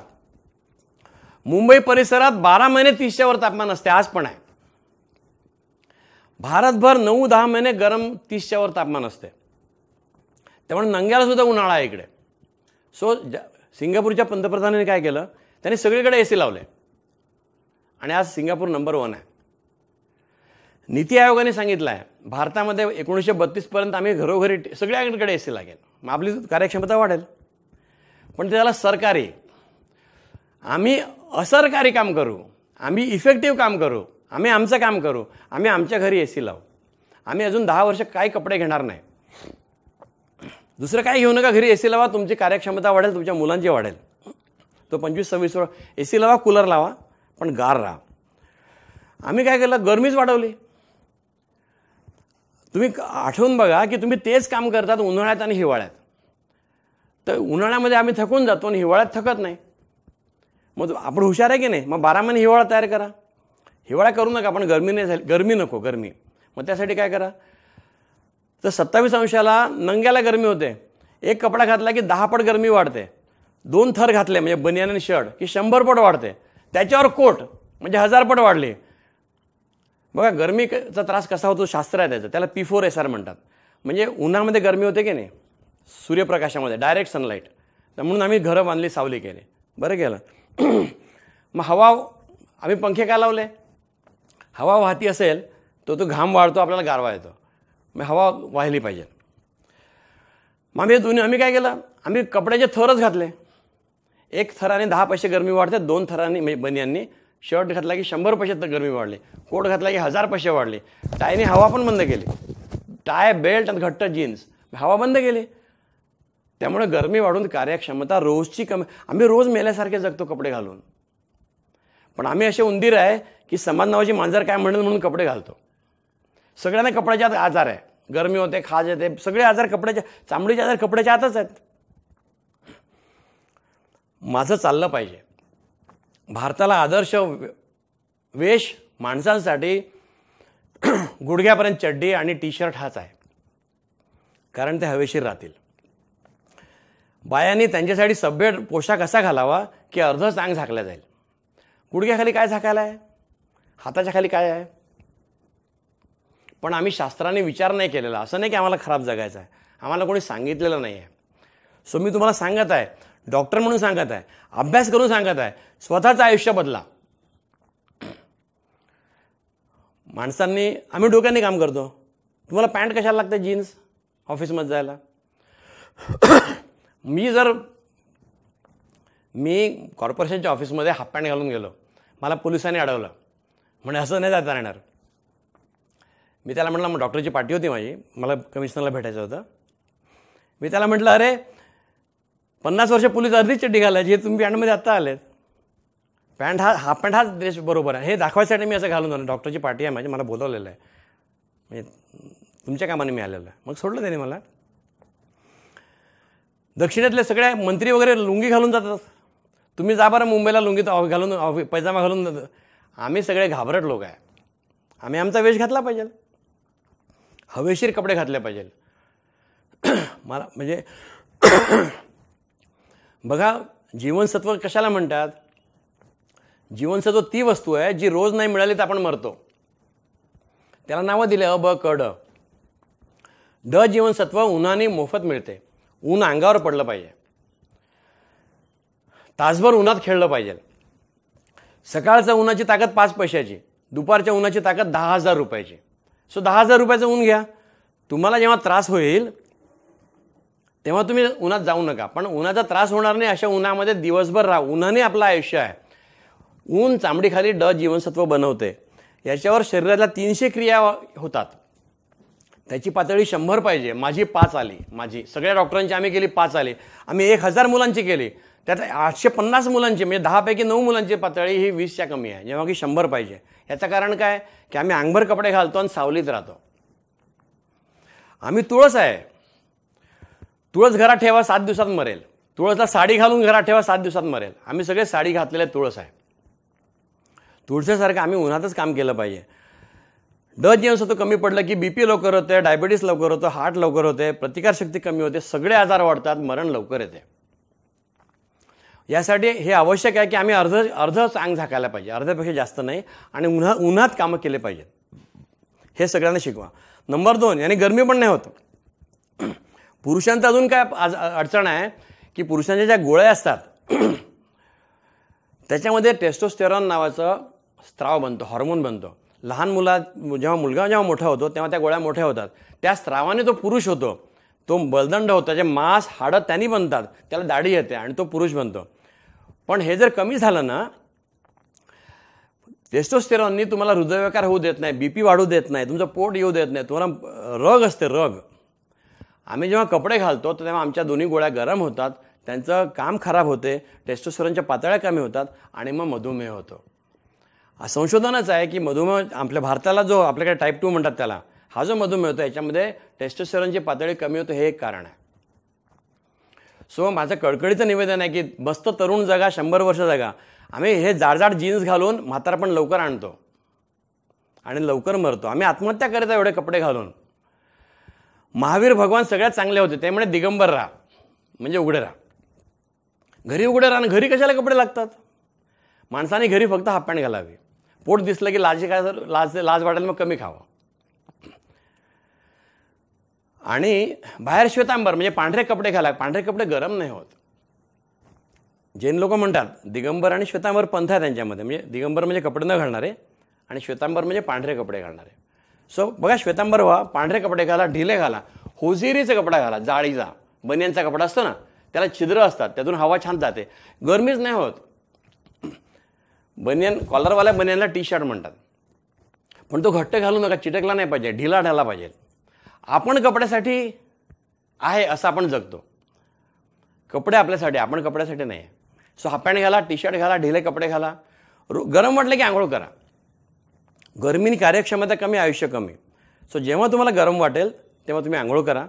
मुंबई परिसरात बारा महिने तीसच्या वर तापमान असते आज पण आहे भारतभर नऊ दहा महिने गरम तीसच्या वर तापमान असते त्यामुळे नंग्याला सुद्धा उन्हाळा आहे इकडे सो सिंगापूरच्या पंतप्रधानांनी काय केलं त्यांनी सगळीकडे ए सी लावले आणि आज सिंगापूर नंबर वन आहे नीती आयोगाने सांगितलं आहे भारतामध्ये एकोणीसशे बत्तीसपर्यंत आम्ही घरोघरी सगळ्याकडे ए सी लागेल आपली कार्यक्षमता वाढेल पण झालं सरकारी आम्ही असरकारी काम करू आम्ही इफेक्टिव्ह काम करू आम्ही आमचं काम करू आम्ही आमच्या घरी ए सी लावू आम्ही अजून दहा वर्ष काय कपडे घेणार नाही दुसरं काय घेऊ नका घरी ए सी लावा तुमची कार्यक्षमता वाढेल तुमच्या मुलांची वाढेल तो पंचवीस सव्वीस ए सी लावा कूलर लावा पण गार राहा आम्ही काय केलं गरमीच वाढवली तुम्ही आठवून बघा की तुम्ही तेच काम करतात उन्हाळ्यात आणि हिवाळ्यात तर उन्हाळ्यामध्ये आम्ही थकून जातो आणि हिवाळ्यात थकत नाही मग आपण हुशार आहे की नाही मग बारा महिने हिवाळा तयार करा हिवाळा करू नका आपण गरमी नाही झाली गरमी नको गरमी मग त्यासाठी काय करा तर सत्तावीस अंशाला नंग्याला गरमी होते एक कपडा घातला की दहा पट गरमी वाढते दोन थर घातले म्हणजे बनियान आणि शर्ट की शंभर पट वाढते त्याच्यावर कोट म्हणजे हजार पट वाढली बघा गरमीचा त्रास कसा होतो शास्त्र आहे त्याचा त्याला पी फोर एस आर म्हणतात म्हणजे उन्हामध्ये गरमी होते की नाही सूर्यप्रकाशामध्ये डायरेक्ट सनलाईट तर म्हणून आम्ही घरं बांधली सावली केली बरं केलं मग हवा आम्ही पंखे का लावले हवा वाहती असेल तो तो घाम वाढतो आपल्याला गारवा येतो मग हवा वाहिली पाहिजे मग आम्ही दोन्ही आम्ही काय केलं आम्ही कपड्याचे थरच घातले एक थराने दहा पैसे गरमी वाढते दोन थरांनी म्हणजे बनियांनी शर्ट घातला की शंभर पैशात गरमी वाढली कोट घातला की हजार पैसे वाढले टायने हवा पण बंद केली टाय बेल्ट आणि घट्ट जीन्स हवा बंद केली त्यामुळे गरमी वाढून कार्यक्षमता रोजची कमी आम्ही रोज मेल्यासारखे जगतो कपडे घालून पण आम्ही असे उंदीर आहे की समाज नावाची मांजर काय म्हणेल म्हणून कपडे घालतो सगळ्यांना कपड्याच्या आत आजार आहे गरमी होते खाज येते सगळे आजार कपड्याच्या चामडीचे आजार कपड्याच्या आतच आहेत माझं चाललं पाहिजे भारताला आदर्श वेश माणसांसाठी गुडघ्यापर्यंत चड्डी आणि टी शर्ट हाच आहे कारण ते हवेशीर राहतील बायांनी त्यांच्यासाठी सभ्य पोशाख असा घालावा की अर्ध चांग झाकल्या जाईल गुडघ्याखाली काय झाकायला आहे हाताच्या खाली काय आहे पण आम्ही शास्त्राने विचार नाही केलेला असं नाही की आम्हाला खराब जगायचा आहे आम्हाला कोणी सांगितलेलं नाही आहे सो मी तुम्हाला सांगत आहे डॉक्टर म्हणून सांगत आहे अभ्यास करून सांगत आहे स्वतःचं आयुष्य बदला माणसांनी आम्ही डोक्यांनी काम करतो तुम्हाला पॅन्ट कशाला लागते जीन्स ऑफिसमध्ये जायला मी जर मी कॉर्पोरेशनच्या ऑफिसमध्ये हाफ पॅन्ट घालून गेलो मला पोलिसांनी अडवलं म्हणे असं नाही जाता येणार मी त्याला म्हटलं मग डॉक्टरची पार्टी होती माझी मला कमिशनरला भेटायचं होतं मी त्याला म्हटलं अरे पन्नास वर्ष पोलीस अर्धी चड्डी घालायचे हे तुम्ही पॅन्टमध्ये आत्ता आलेत पॅन्ट हा हा पॅन्ट हाच ड्रेस बरोबर आहे हे दाखवायसाठी मी असं घालून आलो डॉक्टरची पार्टी आहे माझी मला बोलवलेलं आहे म्हणजे तुमच्या कामाने मी आलेलं आहे मग सोडलं त्याने मला दक्षिणेतले सगळ्या मंत्री वगैरे लुंगी घालून जातात तुम्ही जा बरं मुंबईला लुंगीत ऑफ घालून ऑफ पैजामा घालून जातो आम्ही सगळे घाबरट लोक आहे आम्ही आमचा वेश घातला पाहिजे हवेशीर कपडे घातले पाहिजे मला म्हणजे बघा जीवनसत्व कशाला म्हणतात जीवनसत्व ती वस्तू आहे जी रोज नाही मिळाली तर आपण मरतो त्याला नावं दिले अ ब क ड ड जीवनसत्व उन्हाने मोफत मिळते ऊन अंगावर पडलं पाहिजे तासभर उन्हात खेळलं पाहिजे सकाळचं उन्हाची ताकद पाच पैशाची दुपारच्या उन्हाची ताकद दहा हजार रुपयाची सो दहा हजार रुपयाचं ऊन घ्या तुम्हाला जेव्हा त्रास होईल तेव्हा तुम्ही उन्हात जाऊ नका पण उन्हाचा त्रास होणार नाही अशा उन्हामध्ये दिवसभर राहा उन्हाने आपलं आयुष्य आहे ऊन चामडीखाली ड जीवनसत्व बनवते याच्यावर शरीराला तीनशे क्रिया होतात त्याची पातळी शंभर पाहिजे माझी पाच आली माझी सगळ्या डॉक्टरांची आम्ही केली पाच आली आम्ही एक हजार मुलांची केली त्यात आठशे पन्नास मुलांची म्हणजे दहापैकी नऊ मुलांची पातळी ही वीसच्या कमी आहे जेव्हा की शंभर पाहिजे याचं कारण काय की आम्ही अंगभर कपडे घालतो आणि सावलीत राहतो आम्ही तुळस आहे तुळस घरात ठेवा सात दिवसात मरेल तुळसला साडी घालून घरात ठेवा सात दिवसात मरेल आम्ही सगळे साडी घातलेले तुळस आहे तुळसेसारखं आम्ही उन्हातच काम केलं पाहिजे ड जीवन होतं कमी पडलं की बी पी लवकर होते डायबिटीस लवकर होतं हार्ट लवकर होते प्रतिकारशक्ती कमी होते सगळे आजार वाढतात मरण लवकर येते यासाठी हे आवश्यक आहे की आम्ही अर्ध अर्ध चांग झाकायला पाहिजे अर्ध्यापेक्षा जास्त नाही आणि उन्हा उन्हात कामं केले पाहिजेत हे सगळ्यांना शिकवा नंबर दोन याने गरमी पण नाही होत पुरुषांचं अजून काय आज अडचण आहे की पुरुषांच्या ज्या गोळ्या असतात त्याच्यामध्ये टेस्टोस्टेरॉन नावाचं स्त्राव बनतो हॉर्मोन बनतो लहान मुला जेव्हा मुलगा जेव्हा मोठा होतो तेव्हा त्या गोळ्या मोठ्या होतात त्या स्त्रावाने तो पुरुष होतो तो बलदंड होतो त्याचे मांस हाडं त्यांनी बनतात त्याला दाढी येते आणि तो पुरुष बनतो पण हे जर कमी झालं ना टेस्टोस्टेरॉननी तुम्हाला हृदयविकार होऊ देत नाही बी पी वाढू देत नाही तुमचं पोट येऊ देत नाही तुम्हाला रग असते रग आम्ही जेव्हा कपडे घालतो तर तेव्हा आमच्या दोन्ही गोळ्या गरम होतात त्यांचं काम खराब होते टेस्टोस्टरनच्या पातळ्या कमी होतात आणि मग मधुमेह होतो संशोधनच आहे की मधुमेह आपल्या भारताला जो आपल्याकडे टाईप टू म्हणतात त्याला हा जो मधुमेह होतो याच्यामध्ये टेस्टोस्टरनची पातळी कमी होते हे एक कारण आहे सो माझं कडकडीचं निवेदन आहे की मस्त तरुण जगा शंभर वर्ष जगा आम्ही हे जाडजाड जीन्स घालून पण लवकर आणतो आणि लवकर मरतो आम्ही आत्महत्या करत एवढे कपडे घालून महावीर भगवान सगळ्यात चांगले होते त्यामुळे दिगंबर राहा म्हणजे उघडे राहा घरी उघडे राहा घरी कशाला कपडे लागतात माणसाने घरी फक्त हाफ पॅन्ट घालावी पोट दिसलं की लाजे काय तर लाज लाज वाटायला मग कमी खावं आणि बाहेर श्वेतांबर म्हणजे पांढरे कपडे घाला पांढरे कपडे गरम नाही होत जैन लोक म्हणतात दिगंबर आणि श्वेतांबर पंथ आहे त्यांच्यामध्ये म्हणजे दिगंबर म्हणजे कपडे न घालणारे आणि श्वेतांबर म्हणजे पांढरे कपडे घालणारे सो बघा श्वेतांबर व्हा पांढरे कपडे घाला ढिले घाला होजेरीचा कपडा घाला जाळीचा बनियांचा कपडा असतो ना त्याला छिद्र असतात त्यातून हवा छान जाते गरमीच नाही होत बनियन कॉलरवाल्या बनियनला टी शर्ट म्हणतात पण तो घट्ट घालू नका चिटकला नाही पाहिजे ढिला ढाला पाहिजे आपण कपड्यासाठी आहे असं आपण जगतो कपडे आपल्यासाठी आपण कपड्यासाठी नाही सो हाफ पॅन्ट घाला टी शर्ट घाला ढिले कपडे घाला गरम वाटले की आंघोळ करा गरमीनी कार्यक्षमता कमी आयुष्य कमी सो जेव्हा तुम्हाला गरम वाटेल तेव्हा तुम्ही आंघोळ करा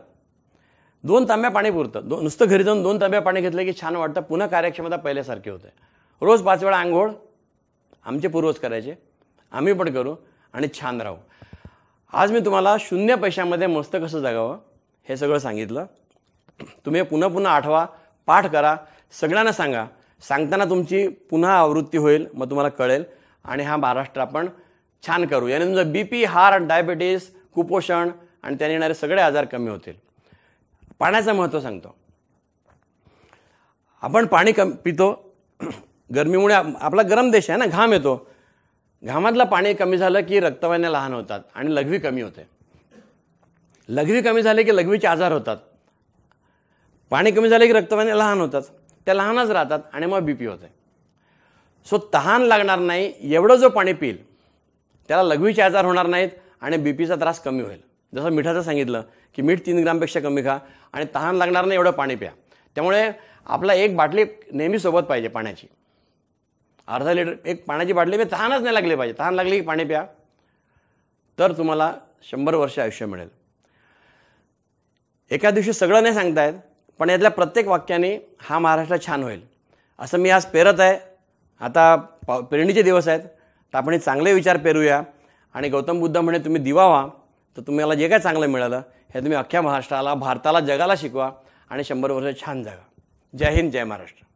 दोन तांब्या पाणी पुरतं दो नुसतं घरी जाऊन दोन तांब्या पाणी घेतलं की छान वाटतं पुन्हा कार्यक्षमता पहिल्यासारखी होते रोज पाच वेळा आंघोळ आमचे पूर्वज करायचे आम्ही पण करू आणि छान राहू आज मी तुम्हाला शून्य पैशामध्ये मस्त कसं जगावं हे सगळं सांगितलं तुम्ही पुन्हा पुन्हा आठवा पाठ करा सगळ्यांना सांगा सांगताना तुमची पुन्हा आवृत्ती होईल मग तुम्हाला कळेल आणि हा महाराष्ट्र आपण छान करू याने तुमचा बी पी हार्ट डायबिटीस कुपोषण आणि त्याने येणारे सगळे आजार कमी होतील पाण्याचं महत्त्व सांगतो आपण पाणी कम पितो गरमीमुळे आपला गरम देश आहे ना घाम येतो घामातलं पाणी कमी झालं की रक्तवाहिन्या लहान होतात आणि लघवी कमी होते लघवी कमी झाली की लघवीचे आजार होतात पाणी कमी झाले की रक्तवाहिन्या लहान होतात त्या लहानच राहतात आणि मग बी पी होते सो तहान लागणार नाही एवढं जो पाणी पिईल त्याला लघवीचे आजार होणार नाहीत आणि बी पीचा त्रास कमी होईल जसं मिठाचं सांगितलं की मीठ तीन ग्रामपेक्षा कमी खा आणि तहान लागणार नाही एवढं पाणी प्या त्यामुळे आपला एक बाटली नेहमी सोबत पाहिजे पाण्याची अर्धा लिटर एक पाण्याची बाटली मी म्हणजे तहानच नाही लागली पाहिजे तहान लागली की पाणी प्या तर तुम्हाला शंभर वर्ष आयुष्य मिळेल एका दिवशी सगळं नाही सांगतायत पण यातल्या प्रत्येक वाक्याने हा महाराष्ट्र छान होईल असं मी आज पेरत आहे आता पाव पेरणीचे दिवस आहेत तर आपण हे चांगले विचार पेरूया आणि गौतम बुद्ध म्हणे तुम्ही दिवा व्हा तर तुम्हाला जे काय चांगलं मिळालं हे तुम्ही अख्ख्या महाराष्ट्राला भारताला जगाला शिकवा आणि शंभर वर्ष छान जगा जय हिंद जय महाराष्ट्र